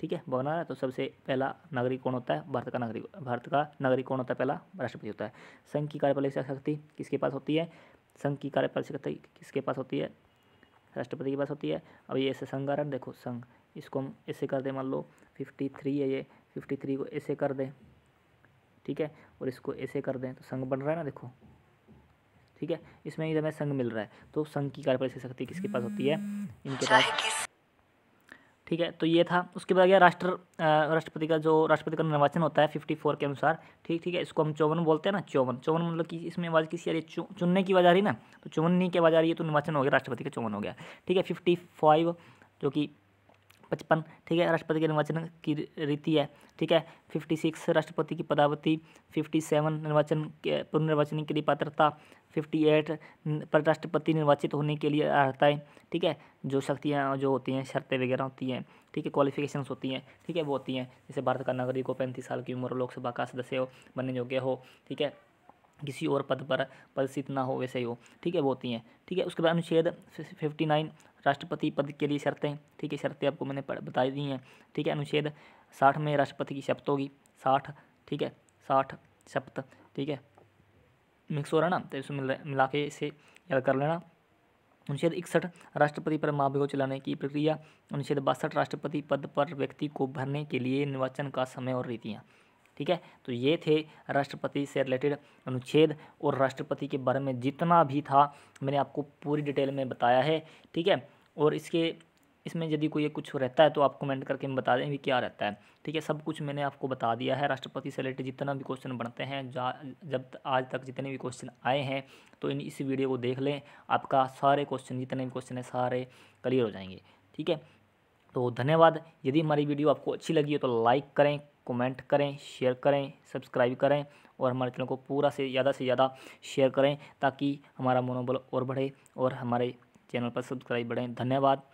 ठीक है बनाना है तो सबसे पहला नागरिक कौन होता है भारत का नागरिक भारत का नागरिक कौन होता है पहला राष्ट्रपति होता है संघ की कार्यपालिक शक्ति किसके पास होती है संघ की कार्यपालिक शक्ति किसके पास होती है राष्ट्रपति के पास होती है अब ये ऐसे संघ कारण देखो संघ इसको हम ऐसे कर दें मान लो फिफ्टी थ्री है ये फिफ्टी थ्री को ऐसे कर दें ठीक है और इसको ऐसे कर दें तो संघ बन रहा है ना देखो ठीक है इसमें इधर में संघ मिल रहा है तो संघ की कार्यपालिक शक्ति किसके पास होती है इनके पास ठीक है तो ये था उसके बाद गया राष्ट्र राष्ट्रपति का जो राष्ट्रपति का निर्वाचन होता है फिफ्टी फोर के अनुसार ठीक ठीक है इसको हम चौवन बोलते हैं ना चौवन चौवन मतलब कि इसमें आवाज़ किसी आ रही है चुनने की आवाज़ आ रही ना तो नहीं की आवाज़ आ रही है तो निर्वाचन हो गया राष्ट्रपति का चौवन हो गया ठीक है फिफ्टी फाइव जो कि पचपन ठीक है राष्ट्रपति के निर्वाचन की रीति है ठीक है फिफ्टी सिक्स राष्ट्रपति की पदावती फिफ्टी सेवन निर्वाचन पुनर्निर्वाचन के लिए पात्रता फिफ्टी एट पर राष्ट्रपति निर्वाचित होने के लिए आता है ठीक है जो शक्तियाँ जो होती हैं शर्तें वगैरह होती हैं ठीक है क्वालिफिकेशंस होती हैं ठीक है वो होती हैं जैसे भारत का नागरिक हो पैंतीस साल की उम्र लोकसभा का सदस्य हो बनने योग्य हो ठीक है किसी और पद पर पदस्थित ना हो वैसे ही हो ठीक है वो होती हैं ठीक है उसके बाद अनुच्छेद फिफ्टी नाइन राष्ट्रपति पद के लिए शर्तें ठीक है शर्तें आपको मैंने बता दी हैं ठीक है अनुच्छेद साठ में राष्ट्रपति की शपथ होगी साठ ठीक है साठ शपथ ठीक है मिक्स हो रहा ना तो इसमें मिला के इसे याद कर लेना अनुच्छेद इकसठ राष्ट्रपति पर माभिगो चलाने की प्रक्रिया अनुच्छेद बासठ राष्ट्रपति पद पर व्यक्ति को भरने के लिए निर्वाचन का समय और रीतियाँ ठीक है तो ये थे राष्ट्रपति से रिलेटेड अनुच्छेद और राष्ट्रपति के बारे में जितना भी था मैंने आपको पूरी डिटेल में बताया है ठीक है और इसके इसमें यदि कोई कुछ रहता है तो आप कमेंट करके हम बता दें भी क्या रहता है ठीक है सब कुछ मैंने आपको बता दिया है राष्ट्रपति से रिलेटेड जितना भी क्वेश्चन बनते हैं जब आज तक जितने भी क्वेश्चन आए हैं तो इन इस वीडियो को देख लें आपका सारे क्वेश्चन जितने भी क्वेश्चन हैं सारे क्लियर हो जाएंगे ठीक है तो धन्यवाद यदि हमारी वीडियो आपको अच्छी लगी हो तो लाइक करें कमेंट करें शेयर करें सब्सक्राइब करें और हमारे चैनल को पूरा से ज़्यादा से ज़्यादा शेयर करें ताकि हमारा मनोबल और बढ़े और हमारे चैनल पर सब्सक्राइब बढ़ें धन्यवाद